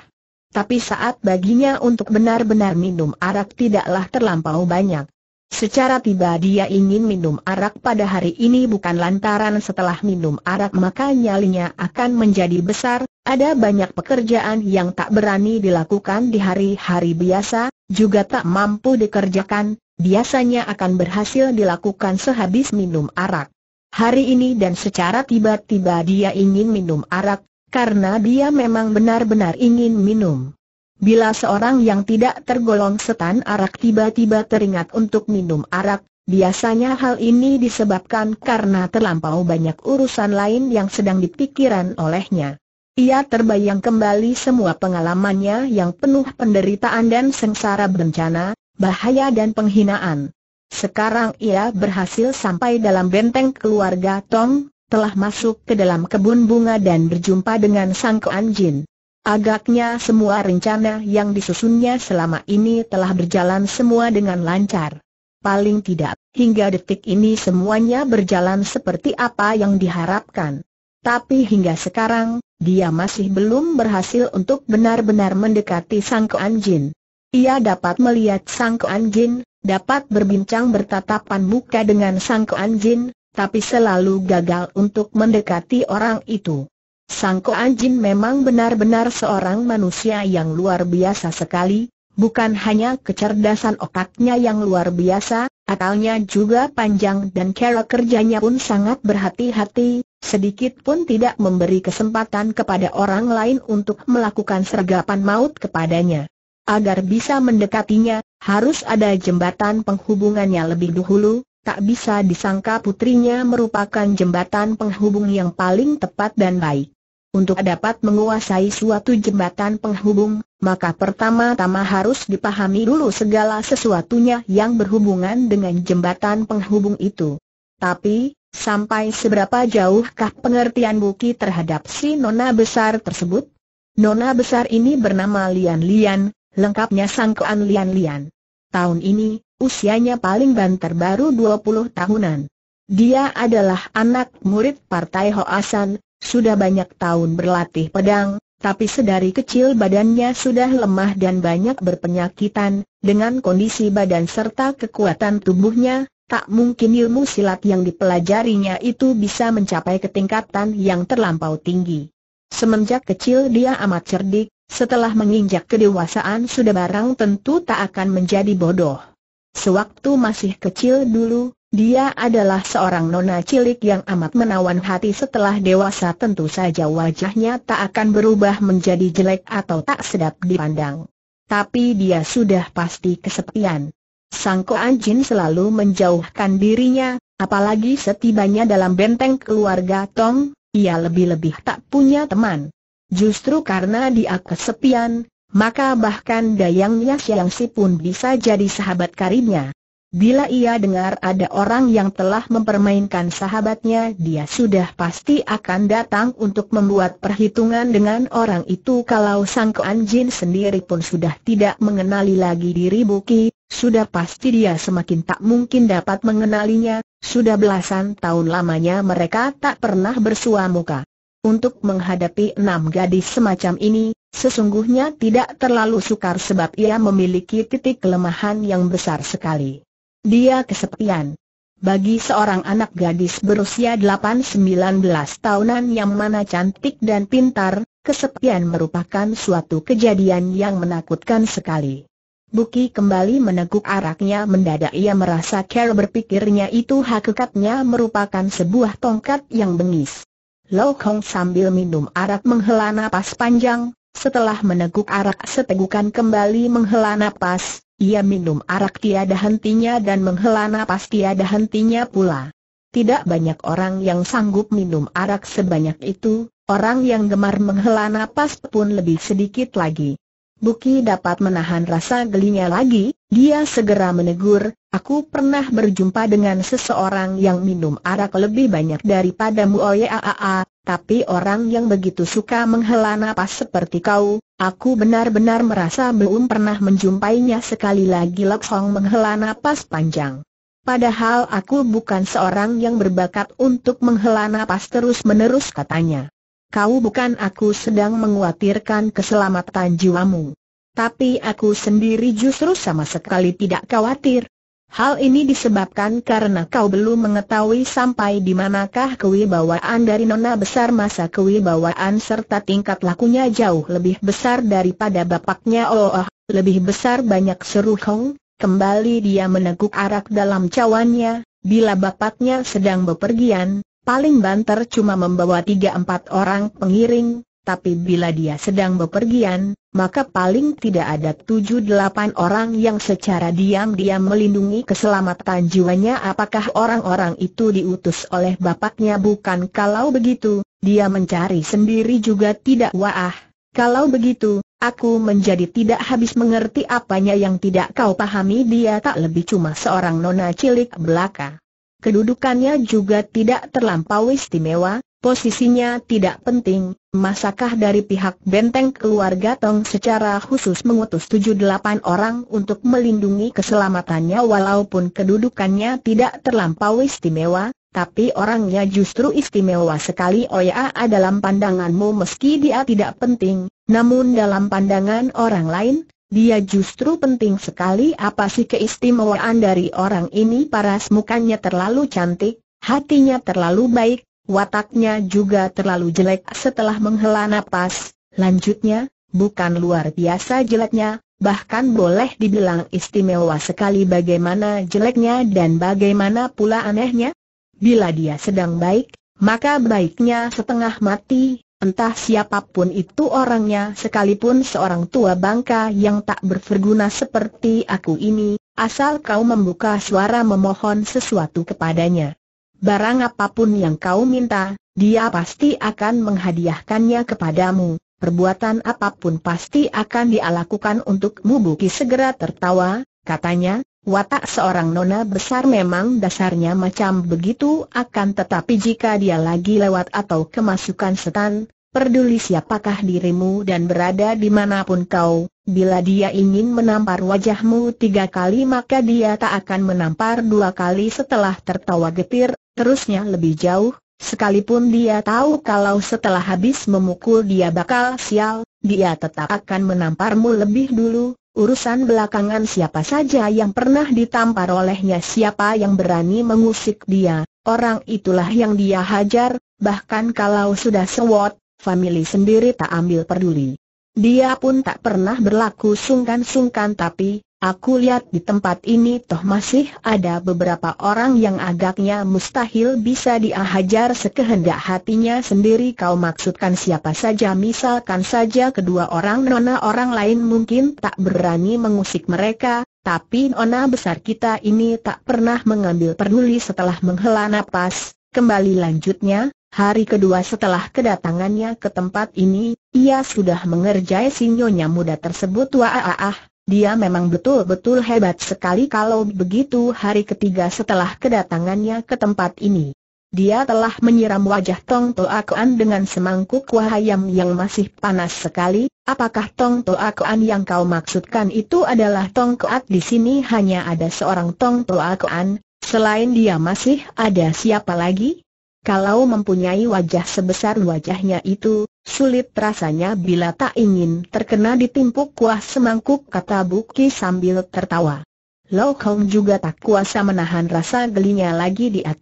Tapi saat baginya untuk benar-benar minum arak tidaklah terlampau banyak. Secara tiba dia ingin minum arak pada hari ini bukan lantaran setelah minum arak maka nyalinya akan menjadi besar, ada banyak pekerjaan yang tak berani dilakukan di hari-hari biasa, juga tak mampu dikerjakan, biasanya akan berhasil dilakukan sehabis minum arak. Hari ini dan secara tiba-tiba dia ingin minum arak, karena dia memang benar-benar ingin minum. Bila seorang yang tidak tergolong setan arak tiba-tiba teringat untuk minum arak, biasanya hal ini disebabkan karena terlampau banyak urusan lain yang sedang dipikiran olehnya. Ia terbayang kembali semua pengalamannya yang penuh penderitaan dan sengsara bencana, bahaya dan penghinaan. Sekarang ia berhasil sampai dalam benteng keluarga Tong, telah masuk ke dalam kebun bunga dan berjumpa dengan sang keanjin. Agaknya semua rencana yang disusunnya selama ini telah berjalan semua dengan lancar. Paling tidak, hingga detik ini semuanya berjalan seperti apa yang diharapkan. Tapi hingga sekarang, dia masih belum berhasil untuk benar-benar mendekati Sang Kuan Jin. Ia dapat melihat Sang Kuan Jin, dapat berbincang bertatapan muka dengan Sang Kuan Jin, tapi selalu gagal untuk mendekati orang itu. Sang Koan Jin memang benar-benar seorang manusia yang luar biasa sekali, bukan hanya kecerdasan otaknya yang luar biasa, akalnya juga panjang dan cara kerjanya pun sangat berhati-hati, sedikit pun tidak memberi kesempatan kepada orang lain untuk melakukan sergapan maut kepadanya. Agar bisa mendekatinya, harus ada jembatan penghubungannya lebih dahulu, tak bisa disangka putrinya merupakan jembatan penghubung yang paling tepat dan baik. Untuk dapat menguasai suatu jembatan penghubung, maka pertama-tama harus dipahami dulu segala sesuatunya yang berhubungan dengan jembatan penghubung itu. Tapi, sampai seberapa jauhkah pengertian Buki terhadap si nona besar tersebut? Nona besar ini bernama Lian Lian, lengkapnya sangkaan Lian Lian. Tahun ini, usianya paling banter baru 20 tahunan. Dia adalah anak murid Partai Hoasan, sudah banyak tahun berlatih pedang, tapi sedari kecil badannya sudah lemah dan banyak berpenyakitan, dengan kondisi badan serta kekuatan tubuhnya, tak mungkin ilmu silat yang dipelajarinya itu bisa mencapai ketingkatan yang terlampau tinggi. Semenjak kecil dia amat cerdik, setelah menginjak kedewasaan sudah barang tentu tak akan menjadi bodoh. Sewaktu masih kecil dulu, dia adalah seorang nona cilik yang amat menawan hati setelah dewasa tentu saja wajahnya tak akan berubah menjadi jelek atau tak sedap dipandang. Tapi dia sudah pasti kesepian. Sangko Anjin selalu menjauhkan dirinya, apalagi setibanya dalam benteng keluarga Tong, ia lebih-lebih tak punya teman. Justru karena dia kesepian, maka bahkan Dayang Yas Si pun bisa jadi sahabat karibnya. Bila ia dengar ada orang yang telah mempermainkan sahabatnya dia sudah pasti akan datang untuk membuat perhitungan dengan orang itu kalau Sang Kuan Jin sendiri pun sudah tidak mengenali lagi diri Buki, sudah pasti dia semakin tak mungkin dapat mengenalinya, sudah belasan tahun lamanya mereka tak pernah bersua muka. Untuk menghadapi enam gadis semacam ini, sesungguhnya tidak terlalu sukar sebab ia memiliki titik kelemahan yang besar sekali. Dia kesepian. Bagi seorang anak gadis berusia 8-19 tahunan yang mana cantik dan pintar, kesepian merupakan suatu kejadian yang menakutkan sekali. Buki kembali meneguk araknya mendadak ia merasa Carol berpikirnya itu hakikatnya merupakan sebuah tongkat yang bengis. Lo Kong sambil minum arak menghela napas panjang, setelah meneguk arak setegukan kembali menghela napas, ia minum arak tiada hentinya dan menghela napas tiada hentinya pula. Tidak banyak orang yang sanggup minum arak sebanyak itu, orang yang gemar menghela napas pun lebih sedikit lagi. Buki dapat menahan rasa gelinya lagi, dia segera menegur, aku pernah berjumpa dengan seseorang yang minum arak lebih banyak daripada Muoyaaa, tapi orang yang begitu suka menghela nafas seperti kau, aku benar-benar merasa belum pernah menjumpainya sekali lagi Lok Hong menghela nafas panjang. Padahal aku bukan seorang yang berbakat untuk menghela nafas terus-menerus katanya. Kau bukan aku sedang menguatirkan keselamatan jiwamu. Tapi aku sendiri justru sama sekali tidak khawatir, Hal ini disebabkan karena kau belum mengetahui sampai di manakah kewibawaan dari nona besar masa kewibawaan serta tingkat lakunya jauh lebih besar daripada bapaknya oh, oh lebih besar banyak seru Hong, kembali dia meneguk arak dalam cawannya, bila bapaknya sedang bepergian, paling banter cuma membawa tiga empat orang pengiring, tapi bila dia sedang bepergian, maka paling tidak ada tujuh delapan orang yang secara diam-diam melindungi keselamatan jiwanya apakah orang-orang itu diutus oleh bapaknya bukan kalau begitu, dia mencari sendiri juga tidak wah. kalau begitu, aku menjadi tidak habis mengerti apanya yang tidak kau pahami dia tak lebih cuma seorang nona cilik belaka. Kedudukannya juga tidak terlampau istimewa, posisinya tidak penting, masakah dari pihak benteng keluarga Tong secara khusus mengutus 7-8 orang untuk melindungi keselamatannya walaupun kedudukannya tidak terlampau istimewa, tapi orangnya justru istimewa sekali Oya dalam pandanganmu meski dia tidak penting, namun dalam pandangan orang lain, dia justru penting sekali apa sih keistimewaan dari orang ini paras mukanya terlalu cantik, hatinya terlalu baik, wataknya juga terlalu jelek setelah menghela nafas, Lanjutnya, bukan luar biasa jeleknya, bahkan boleh dibilang istimewa sekali bagaimana jeleknya dan bagaimana pula anehnya. Bila dia sedang baik, maka baiknya setengah mati, Entah siapapun itu orangnya sekalipun seorang tua bangka yang tak berferguna seperti aku ini, asal kau membuka suara memohon sesuatu kepadanya. Barang apapun yang kau minta, dia pasti akan menghadiahkannya kepadamu. Perbuatan apapun pasti akan dialakukan untukmu Buki segera tertawa, katanya, Watak seorang nona besar memang dasarnya macam begitu akan tetapi jika dia lagi lewat atau kemasukan setan, peduli siapakah dirimu dan berada di dimanapun kau, bila dia ingin menampar wajahmu tiga kali maka dia tak akan menampar dua kali setelah tertawa getir, terusnya lebih jauh, sekalipun dia tahu kalau setelah habis memukul dia bakal sial, dia tetap akan menamparmu lebih dulu, Urusan belakangan siapa saja yang pernah ditampar olehnya siapa yang berani mengusik dia, orang itulah yang dia hajar, bahkan kalau sudah sewot, family sendiri tak ambil peduli. Dia pun tak pernah berlaku sungkan-sungkan tapi, Aku lihat di tempat ini toh masih ada beberapa orang yang agaknya mustahil bisa diahajar sekehendak hatinya sendiri kau maksudkan siapa saja misalkan saja kedua orang nona orang lain mungkin tak berani mengusik mereka, tapi nona besar kita ini tak pernah mengambil peduli setelah menghela nafas. kembali lanjutnya, Hari kedua setelah kedatangannya ke tempat ini, ia sudah mengerjai sinyonya muda tersebut. Wah, ah, ah, ah. Dia memang betul-betul hebat sekali kalau begitu hari ketiga setelah kedatangannya ke tempat ini. Dia telah menyiram wajah Tong Toakuan dengan semangkuk kuah ayam yang masih panas sekali. Apakah Tong Toakuan yang kau maksudkan itu adalah Tong Koat di sini hanya ada seorang Tong Toakuan, selain dia masih ada siapa lagi? Kalau mempunyai wajah sebesar wajahnya itu, Sulit rasanya bila tak ingin terkena ditimpuk kuah semangkuk kata Buki sambil tertawa. Lo Kong juga tak kuasa menahan rasa gelinya lagi dia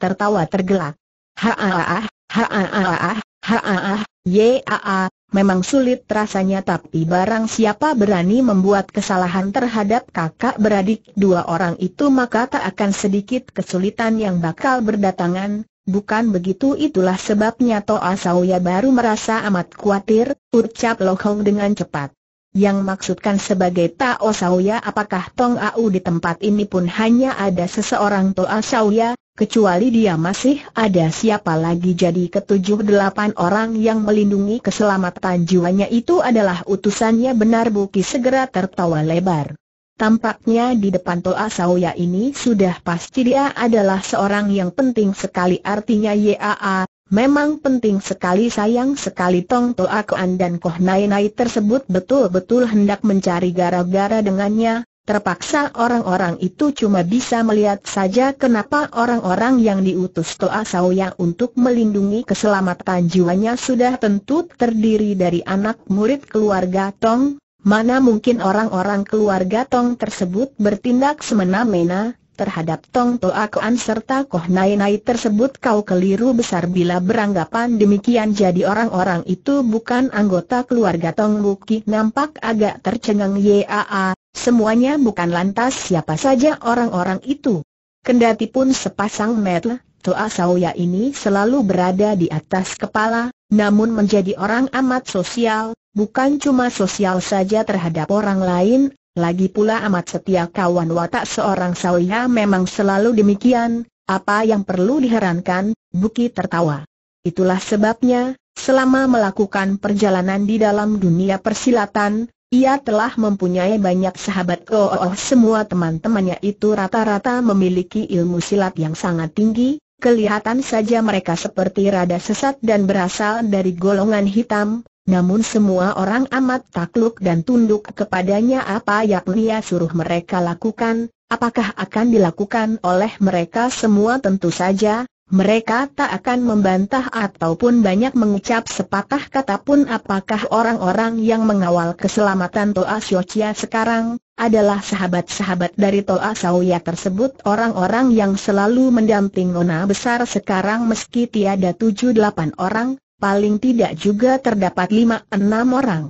tertawa tergelak. Haaah, haaah, haaah, yaa, memang sulit rasanya tapi barang siapa berani membuat kesalahan terhadap kakak beradik dua orang itu maka tak akan sedikit kesulitan yang bakal berdatangan, Bukan begitu itulah sebabnya Toa Sauya baru merasa amat khawatir, ucap Lohong dengan cepat. Yang maksudkan sebagai Tao Sauya apakah Tong Au di tempat ini pun hanya ada seseorang Toa Sauya, kecuali dia masih ada siapa lagi jadi ketujuh delapan orang yang melindungi keselamatan jiwanya itu adalah utusannya benar Buki segera tertawa lebar. Tampaknya di depan Toa Sauya ini sudah pasti dia adalah seorang yang penting sekali artinya YAA, memang penting sekali sayang sekali Tong Toa Koan dan Koh Nai Nai tersebut betul-betul hendak mencari gara-gara dengannya, terpaksa orang-orang itu cuma bisa melihat saja kenapa orang-orang yang diutus Toa Sauya untuk melindungi keselamatan jiwanya sudah tentu terdiri dari anak murid keluarga Tong, Mana mungkin orang-orang keluarga Tong tersebut bertindak semena-mena, terhadap Tong Toa Koan serta Koh Nai Nai tersebut kau keliru besar bila beranggapan demikian jadi orang-orang itu bukan anggota keluarga Tong Buki nampak agak tercengang Yaa, semuanya bukan lantas siapa saja orang-orang itu. Kendati pun sepasang metel, Toa Sauya ini selalu berada di atas kepala, namun menjadi orang amat sosial, bukan cuma sosial saja terhadap orang lain, lagi pula amat setia kawan watak seorang Sawiha memang selalu demikian, apa yang perlu diherankan, Buki tertawa. Itulah sebabnya, selama melakukan perjalanan di dalam dunia persilatan, ia telah mempunyai banyak sahabat Oh, oh, oh semua teman-temannya itu rata-rata memiliki ilmu silat yang sangat tinggi, Kelihatan saja mereka seperti rada sesat dan berasal dari golongan hitam, namun semua orang amat takluk dan tunduk kepadanya apa yang ia suruh mereka lakukan, apakah akan dilakukan oleh mereka semua tentu saja, mereka tak akan membantah ataupun banyak mengucap sepatah kata pun apakah orang-orang yang mengawal keselamatan Toa Siocia sekarang, adalah sahabat-sahabat dari Toa Sauya tersebut orang-orang yang selalu mendamping Nona Besar sekarang meski tiada tujuh delapan orang, paling tidak juga terdapat lima enam orang.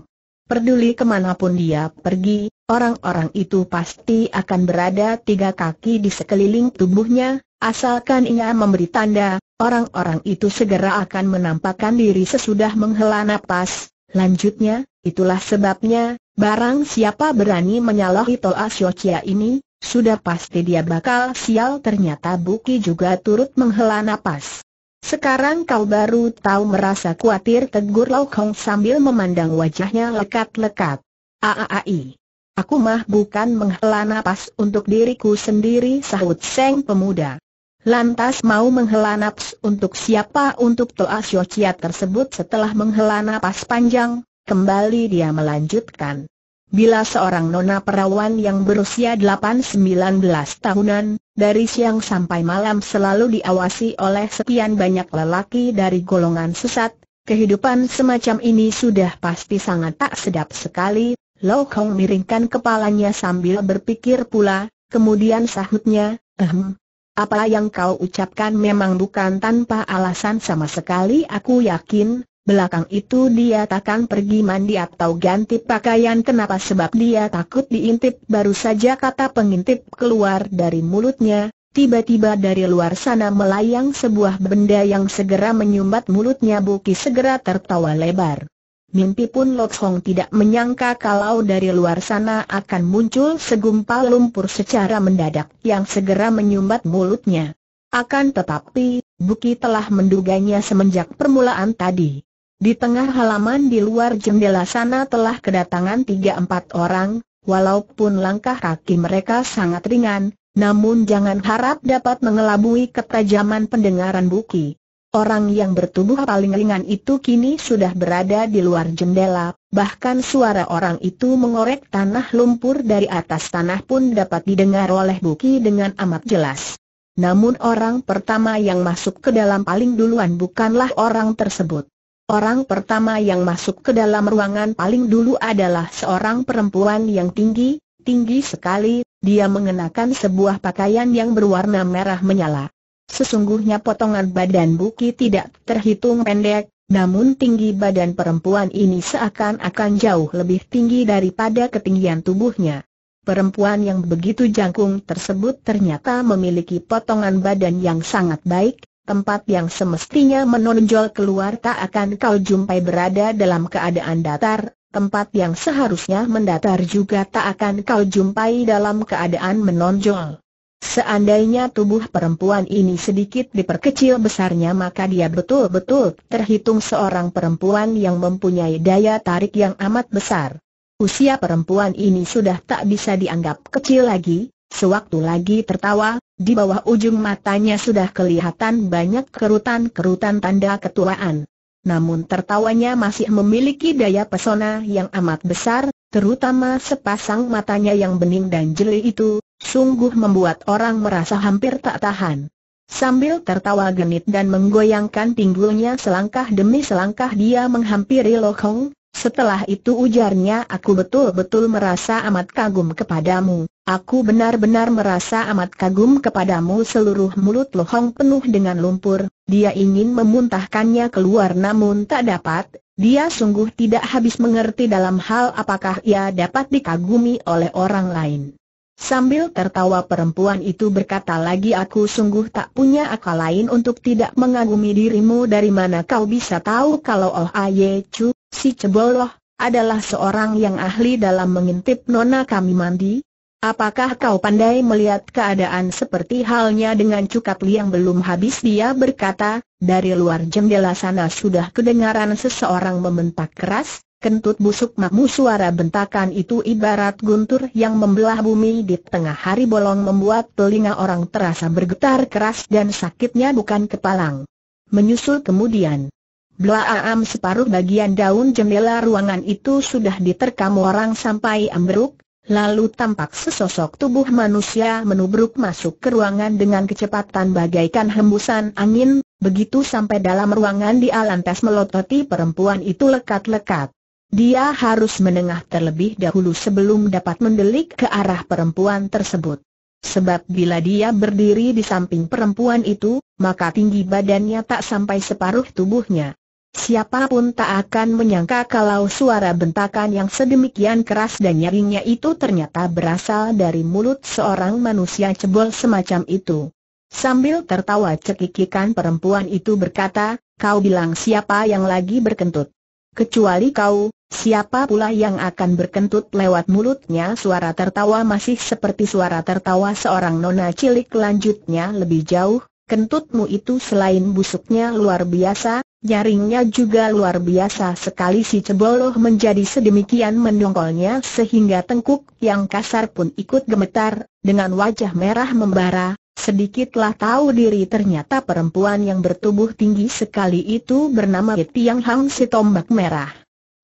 Perduli kemanapun dia pergi, orang-orang itu pasti akan berada tiga kaki di sekeliling tubuhnya, asalkan ia memberi tanda, orang-orang itu segera akan menampakkan diri sesudah menghela napas. Lanjutnya, itulah sebabnya, Barang siapa berani menyalahi Toa Siocia ini, sudah pasti dia bakal sial ternyata Buki juga turut menghela napas. Sekarang kau baru tahu merasa khawatir tegur Lau Kong sambil memandang wajahnya lekat-lekat. Aaai. Aku mah bukan menghela napas untuk diriku sendiri sahut Seng pemuda. Lantas mau menghela napas untuk siapa untuk Toa Siocia tersebut setelah menghela napas panjang, Kembali dia melanjutkan. Bila seorang nona perawan yang berusia 8-19 tahunan, dari siang sampai malam selalu diawasi oleh sekian banyak lelaki dari golongan sesat, kehidupan semacam ini sudah pasti sangat tak sedap sekali, Lo Kong miringkan kepalanya sambil berpikir pula, kemudian sahutnya, ehm, apa yang kau ucapkan memang bukan tanpa alasan sama sekali aku yakin, Belakang itu dia takkan pergi mandi atau ganti pakaian kenapa sebab dia takut diintip baru saja kata pengintip keluar dari mulutnya, tiba-tiba dari luar sana melayang sebuah benda yang segera menyumbat mulutnya Buki segera tertawa lebar. Mimpi pun Lok Hong tidak menyangka kalau dari luar sana akan muncul segumpal lumpur secara mendadak yang segera menyumbat mulutnya. Akan tetapi, Buki telah menduganya semenjak permulaan tadi. Di tengah halaman di luar jendela sana telah kedatangan tiga empat orang, walaupun langkah kaki mereka sangat ringan, namun jangan harap dapat mengelabui ketajaman pendengaran Buki. Orang yang bertubuh paling ringan itu kini sudah berada di luar jendela, bahkan suara orang itu mengorek tanah lumpur dari atas tanah pun dapat didengar oleh Buki dengan amat jelas. Namun orang pertama yang masuk ke dalam paling duluan bukanlah orang tersebut. Orang pertama yang masuk ke dalam ruangan paling dulu adalah seorang perempuan yang tinggi, tinggi sekali, dia mengenakan sebuah pakaian yang berwarna merah menyala. Sesungguhnya potongan badan Buki tidak terhitung pendek, namun tinggi badan perempuan ini seakan-akan jauh lebih tinggi daripada ketinggian tubuhnya. Perempuan yang begitu jangkung tersebut ternyata memiliki potongan badan yang sangat baik, tempat yang semestinya menonjol keluar tak akan kau jumpai berada dalam keadaan datar, tempat yang seharusnya mendatar juga tak akan kau jumpai dalam keadaan menonjol. Seandainya tubuh perempuan ini sedikit diperkecil besarnya maka dia betul-betul terhitung seorang perempuan yang mempunyai daya tarik yang amat besar. Usia perempuan ini sudah tak bisa dianggap kecil lagi, sewaktu lagi tertawa, di bawah ujung matanya sudah kelihatan banyak kerutan-kerutan tanda ketuaan. Namun tertawanya masih memiliki daya pesona yang amat besar, terutama sepasang matanya yang bening dan jeli itu, sungguh membuat orang merasa hampir tak tahan. Sambil tertawa genit dan menggoyangkan pinggulnya selangkah demi selangkah dia menghampiri Lokong, setelah itu ujarnya aku betul-betul merasa amat kagum kepadamu. Aku benar-benar merasa amat kagum kepadamu seluruh mulut lohong penuh dengan lumpur, dia ingin memuntahkannya keluar namun tak dapat, dia sungguh tidak habis mengerti dalam hal apakah ia dapat dikagumi oleh orang lain. Sambil tertawa perempuan itu berkata lagi aku sungguh tak punya akal lain untuk tidak mengagumi dirimu dari mana kau bisa tahu kalau Oh Aye Chu, si ceboloh, adalah seorang yang ahli dalam mengintip nona kami mandi, Apakah kau pandai melihat keadaan seperti halnya dengan cukat liang belum habis dia berkata, dari luar jendela sana sudah kedengaran seseorang membentak keras, kentut busuk makmu suara bentakan itu ibarat guntur yang membelah bumi di tengah hari bolong membuat telinga orang terasa bergetar keras dan sakitnya bukan kepalang. Menyusul kemudian. Belaam separuh bagian daun jendela ruangan itu sudah diterkam orang sampai ambruk, Lalu tampak sesosok tubuh manusia menubruk masuk ke ruangan dengan kecepatan bagaikan hembusan angin, begitu sampai dalam ruangan dia lantas melototi perempuan itu lekat-lekat. Dia harus menengah terlebih dahulu sebelum dapat mendelik ke arah perempuan tersebut. Sebab bila dia berdiri di samping perempuan itu, maka tinggi badannya tak sampai separuh tubuhnya. Siapapun tak akan menyangka kalau suara bentakan yang sedemikian keras dan nyaringnya itu ternyata berasal dari mulut seorang manusia cebol semacam itu. Sambil tertawa cekikikan perempuan itu berkata, kau bilang siapa yang lagi berkentut? Kecuali kau, siapa pula yang akan berkentut lewat mulutnya suara tertawa masih seperti suara tertawa seorang nona cilik lanjutnya lebih jauh, Kentutmu itu selain busuknya luar biasa, nyaringnya juga luar biasa sekali si ceboloh menjadi sedemikian mendongkolnya sehingga tengkuk yang kasar pun ikut gemetar, dengan wajah merah membara, sedikitlah tahu diri ternyata perempuan yang bertubuh tinggi sekali itu bernama Tiang Hang si tombak merah.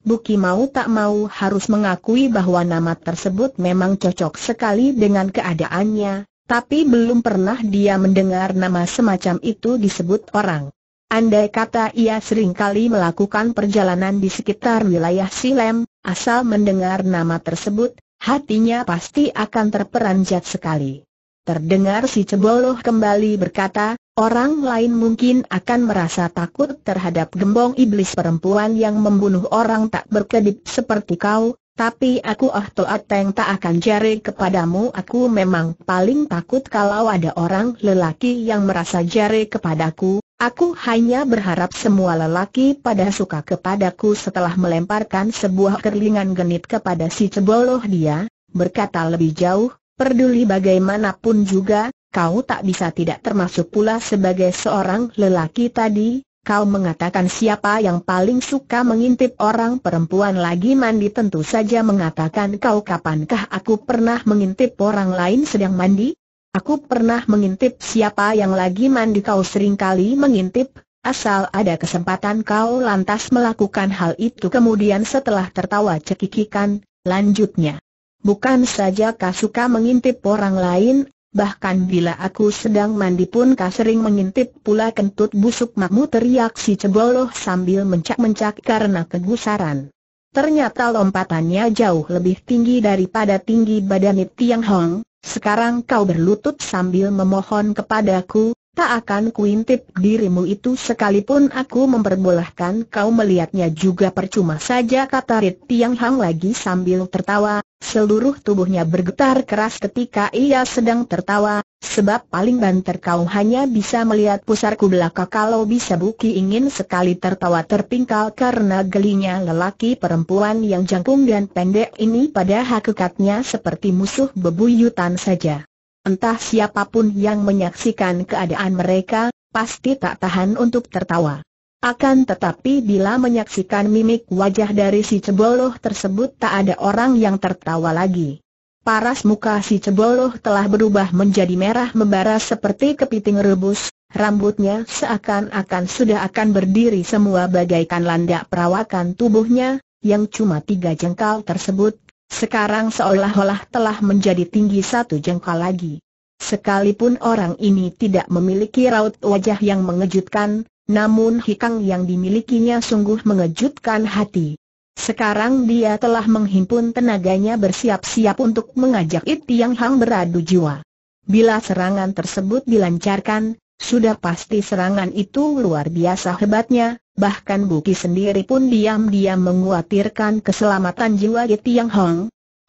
Buki mau tak mau harus mengakui bahwa nama tersebut memang cocok sekali dengan keadaannya, tapi belum pernah dia mendengar nama semacam itu disebut orang. Andai kata ia seringkali melakukan perjalanan di sekitar wilayah Silem, asal mendengar nama tersebut, hatinya pasti akan terperanjat sekali. Terdengar si Ceboloh kembali berkata, orang lain mungkin akan merasa takut terhadap gembong iblis perempuan yang membunuh orang tak berkedip seperti kau, tapi aku ah oh Teng tak akan jari kepadamu Aku memang paling takut kalau ada orang lelaki yang merasa jari kepadaku Aku hanya berharap semua lelaki pada suka kepadaku setelah melemparkan sebuah kerlingan genit kepada si ceboloh dia Berkata lebih jauh, peduli bagaimanapun juga, kau tak bisa tidak termasuk pula sebagai seorang lelaki tadi Kau mengatakan siapa yang paling suka mengintip orang perempuan lagi mandi tentu saja mengatakan kau kapankah aku pernah mengintip orang lain sedang mandi? Aku pernah mengintip siapa yang lagi mandi kau seringkali mengintip, asal ada kesempatan kau lantas melakukan hal itu kemudian setelah tertawa cekikikan, lanjutnya. Bukan saja kau suka mengintip orang lain, Bahkan bila aku sedang mandi pun kau sering mengintip pula kentut busuk makmu teriak si ceboloh sambil mencak-mencak karena kegusaran. Ternyata lompatannya jauh lebih tinggi daripada tinggi badan Tiang Hong. Sekarang kau berlutut sambil memohon kepadaku, tak akan kuintip dirimu itu sekalipun aku memperbolehkan kau melihatnya juga percuma saja kata Rit Tiang Hang lagi sambil tertawa, seluruh tubuhnya bergetar keras ketika ia sedang tertawa, sebab paling banter kau hanya bisa melihat pusarku belaka kalau bisa Buki ingin sekali tertawa terpingkal karena gelinya lelaki perempuan yang jangkung dan pendek ini pada hakikatnya seperti musuh bebuyutan saja. Entah siapapun yang menyaksikan keadaan mereka, pasti tak tahan untuk tertawa. Akan tetapi bila menyaksikan mimik wajah dari si ceboloh tersebut tak ada orang yang tertawa lagi. Paras muka si ceboloh telah berubah menjadi merah membara seperti kepiting rebus, rambutnya seakan-akan sudah akan berdiri semua bagaikan landak perawakan tubuhnya, yang cuma tiga jengkal tersebut sekarang seolah-olah telah menjadi tinggi satu jengkal lagi. Sekalipun orang ini tidak memiliki raut wajah yang mengejutkan, namun hikang yang dimilikinya sungguh mengejutkan hati. Sekarang dia telah menghimpun tenaganya bersiap-siap untuk mengajak It Yang Hang beradu jiwa. Bila serangan tersebut dilancarkan, sudah pasti serangan itu luar biasa hebatnya, Bahkan Buki sendiri pun diam-diam menguatirkan keselamatan jiwa Yi Tiang Hong.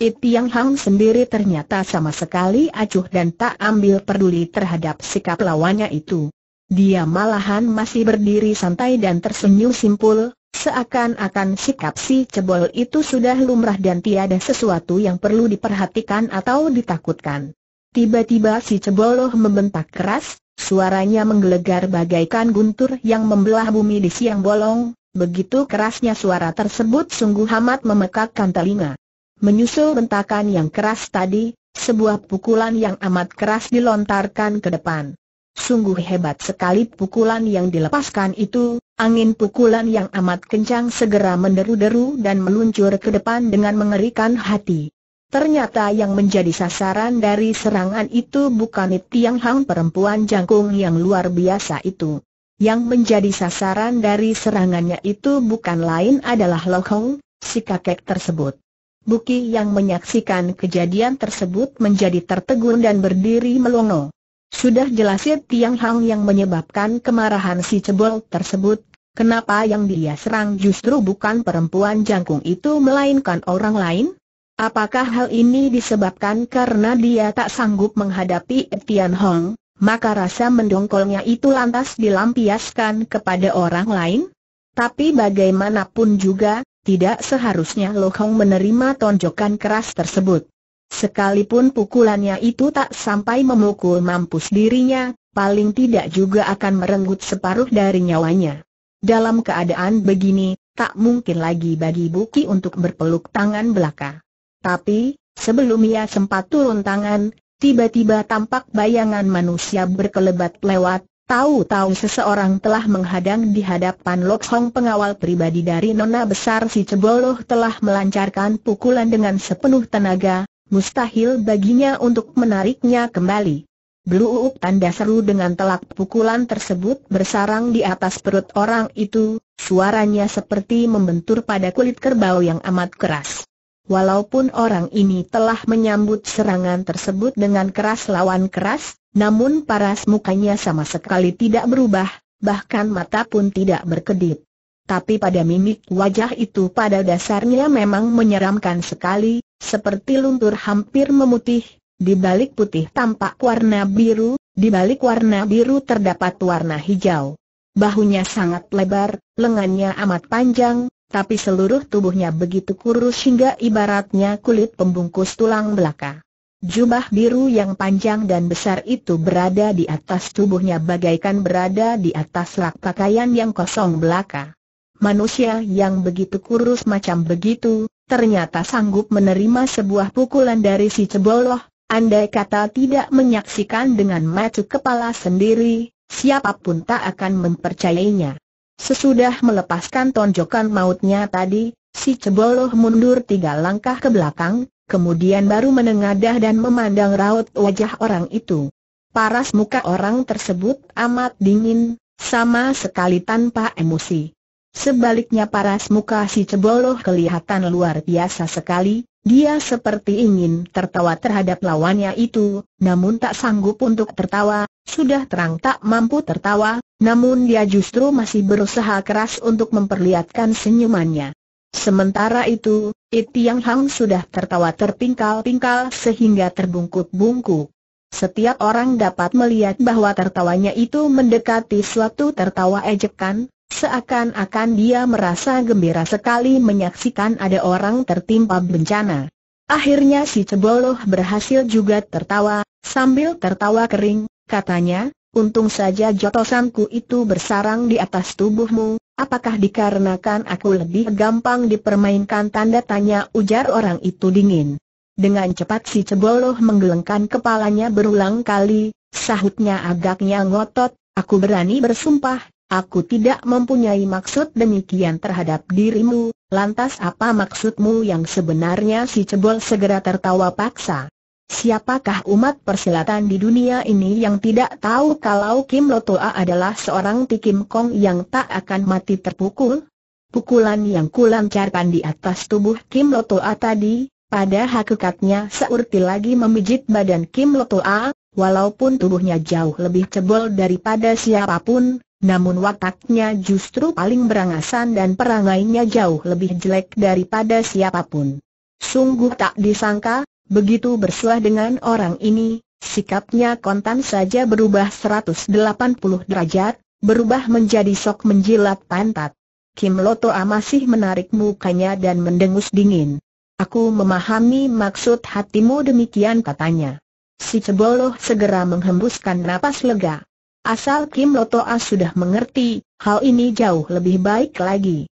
Yi Tiang Hong sendiri ternyata sama sekali acuh dan tak ambil peduli terhadap sikap lawannya itu. Dia malahan masih berdiri santai dan tersenyum simpul, seakan-akan sikap si cebol itu sudah lumrah dan tiada sesuatu yang perlu diperhatikan atau ditakutkan. Tiba-tiba si ceboloh membentak keras, Suaranya menggelegar bagaikan guntur yang membelah bumi di siang bolong, begitu kerasnya suara tersebut sungguh amat memekakkan telinga. Menyusul bentakan yang keras tadi, sebuah pukulan yang amat keras dilontarkan ke depan. Sungguh hebat sekali pukulan yang dilepaskan itu, angin pukulan yang amat kencang segera menderu-deru dan meluncur ke depan dengan mengerikan hati. Ternyata yang menjadi sasaran dari serangan itu bukan Tiang Hang perempuan jangkung yang luar biasa itu. Yang menjadi sasaran dari serangannya itu bukan lain adalah Lo Hong, si kakek tersebut. Buki yang menyaksikan kejadian tersebut menjadi tertegun dan berdiri melongo. Sudah jelas ya Tiang Hang yang menyebabkan kemarahan si cebol tersebut, kenapa yang dia serang justru bukan perempuan jangkung itu melainkan orang lain? Apakah hal ini disebabkan karena dia tak sanggup menghadapi Etian Hong, maka rasa mendongkolnya itu lantas dilampiaskan kepada orang lain? Tapi bagaimanapun juga, tidak seharusnya Lo Hong menerima tonjokan keras tersebut. Sekalipun pukulannya itu tak sampai memukul mampus dirinya, paling tidak juga akan merenggut separuh dari nyawanya. Dalam keadaan begini, tak mungkin lagi bagi Buki untuk berpeluk tangan belaka. Tapi, sebelum ia sempat turun tangan, tiba-tiba tampak bayangan manusia berkelebat lewat, tahu-tahu seseorang telah menghadang di hadapan Lok Hong pengawal pribadi dari Nona Besar si Ceboloh telah melancarkan pukulan dengan sepenuh tenaga, mustahil baginya untuk menariknya kembali. Blue tanda seru dengan telak pukulan tersebut bersarang di atas perut orang itu, suaranya seperti membentur pada kulit kerbau yang amat keras. Walaupun orang ini telah menyambut serangan tersebut dengan keras lawan keras, namun paras mukanya sama sekali tidak berubah, bahkan mata pun tidak berkedip. Tapi pada mimik wajah itu pada dasarnya memang menyeramkan sekali, seperti luntur hampir memutih, di balik putih tampak warna biru, di balik warna biru terdapat warna hijau. Bahunya sangat lebar, lengannya amat panjang, tapi seluruh tubuhnya begitu kurus hingga ibaratnya kulit pembungkus tulang belaka. Jubah biru yang panjang dan besar itu berada di atas tubuhnya bagaikan berada di atas rak pakaian yang kosong belaka. Manusia yang begitu kurus macam begitu, ternyata sanggup menerima sebuah pukulan dari si ceboloh, andai kata tidak menyaksikan dengan mata kepala sendiri, siapapun tak akan mempercayainya. Sesudah melepaskan tonjokan mautnya tadi, si Ceboloh mundur tiga langkah ke belakang, kemudian baru menengadah dan memandang raut wajah orang itu. Paras muka orang tersebut amat dingin, sama sekali tanpa emosi. Sebaliknya paras muka si Ceboloh kelihatan luar biasa sekali, dia seperti ingin tertawa terhadap lawannya itu, namun tak sanggup untuk tertawa, sudah terang tak mampu tertawa, namun dia justru masih berusaha keras untuk memperlihatkan senyumannya. Sementara itu, It Yang Hang sudah tertawa terpingkal-pingkal sehingga terbungkuk-bungkuk. Setiap orang dapat melihat bahwa tertawanya itu mendekati suatu tertawa ejekan, Seakan-akan dia merasa gembira sekali menyaksikan ada orang tertimpa bencana. Akhirnya si Ceboloh berhasil juga tertawa, sambil tertawa kering, katanya, untung saja jotosanku itu bersarang di atas tubuhmu, apakah dikarenakan aku lebih gampang dipermainkan tanda tanya ujar orang itu dingin. Dengan cepat si Ceboloh menggelengkan kepalanya berulang kali, sahutnya agaknya ngotot, aku berani bersumpah, Aku tidak mempunyai maksud demikian terhadap dirimu, lantas apa maksudmu yang sebenarnya si cebol segera tertawa paksa. Siapakah umat persilatan di dunia ini yang tidak tahu kalau Kim Lotoa adalah seorang tikim kong yang tak akan mati terpukul? Pukulan yang kulancarkan di atas tubuh Kim Lotoa tadi, pada hakikatnya seurti lagi memijit badan Kim Lotoa, walaupun tubuhnya jauh lebih cebol daripada siapapun, namun wataknya justru paling berangasan dan perangainya jauh lebih jelek daripada siapapun. Sungguh tak disangka, begitu bersuah dengan orang ini, sikapnya kontan saja berubah 180 derajat, berubah menjadi sok menjilat pantat. Kim Lotoa masih menarik mukanya dan mendengus dingin. Aku memahami maksud hatimu demikian katanya. Si Ceboloh segera menghembuskan napas lega. Asal Kim Lotoa sudah mengerti, hal ini jauh lebih baik lagi.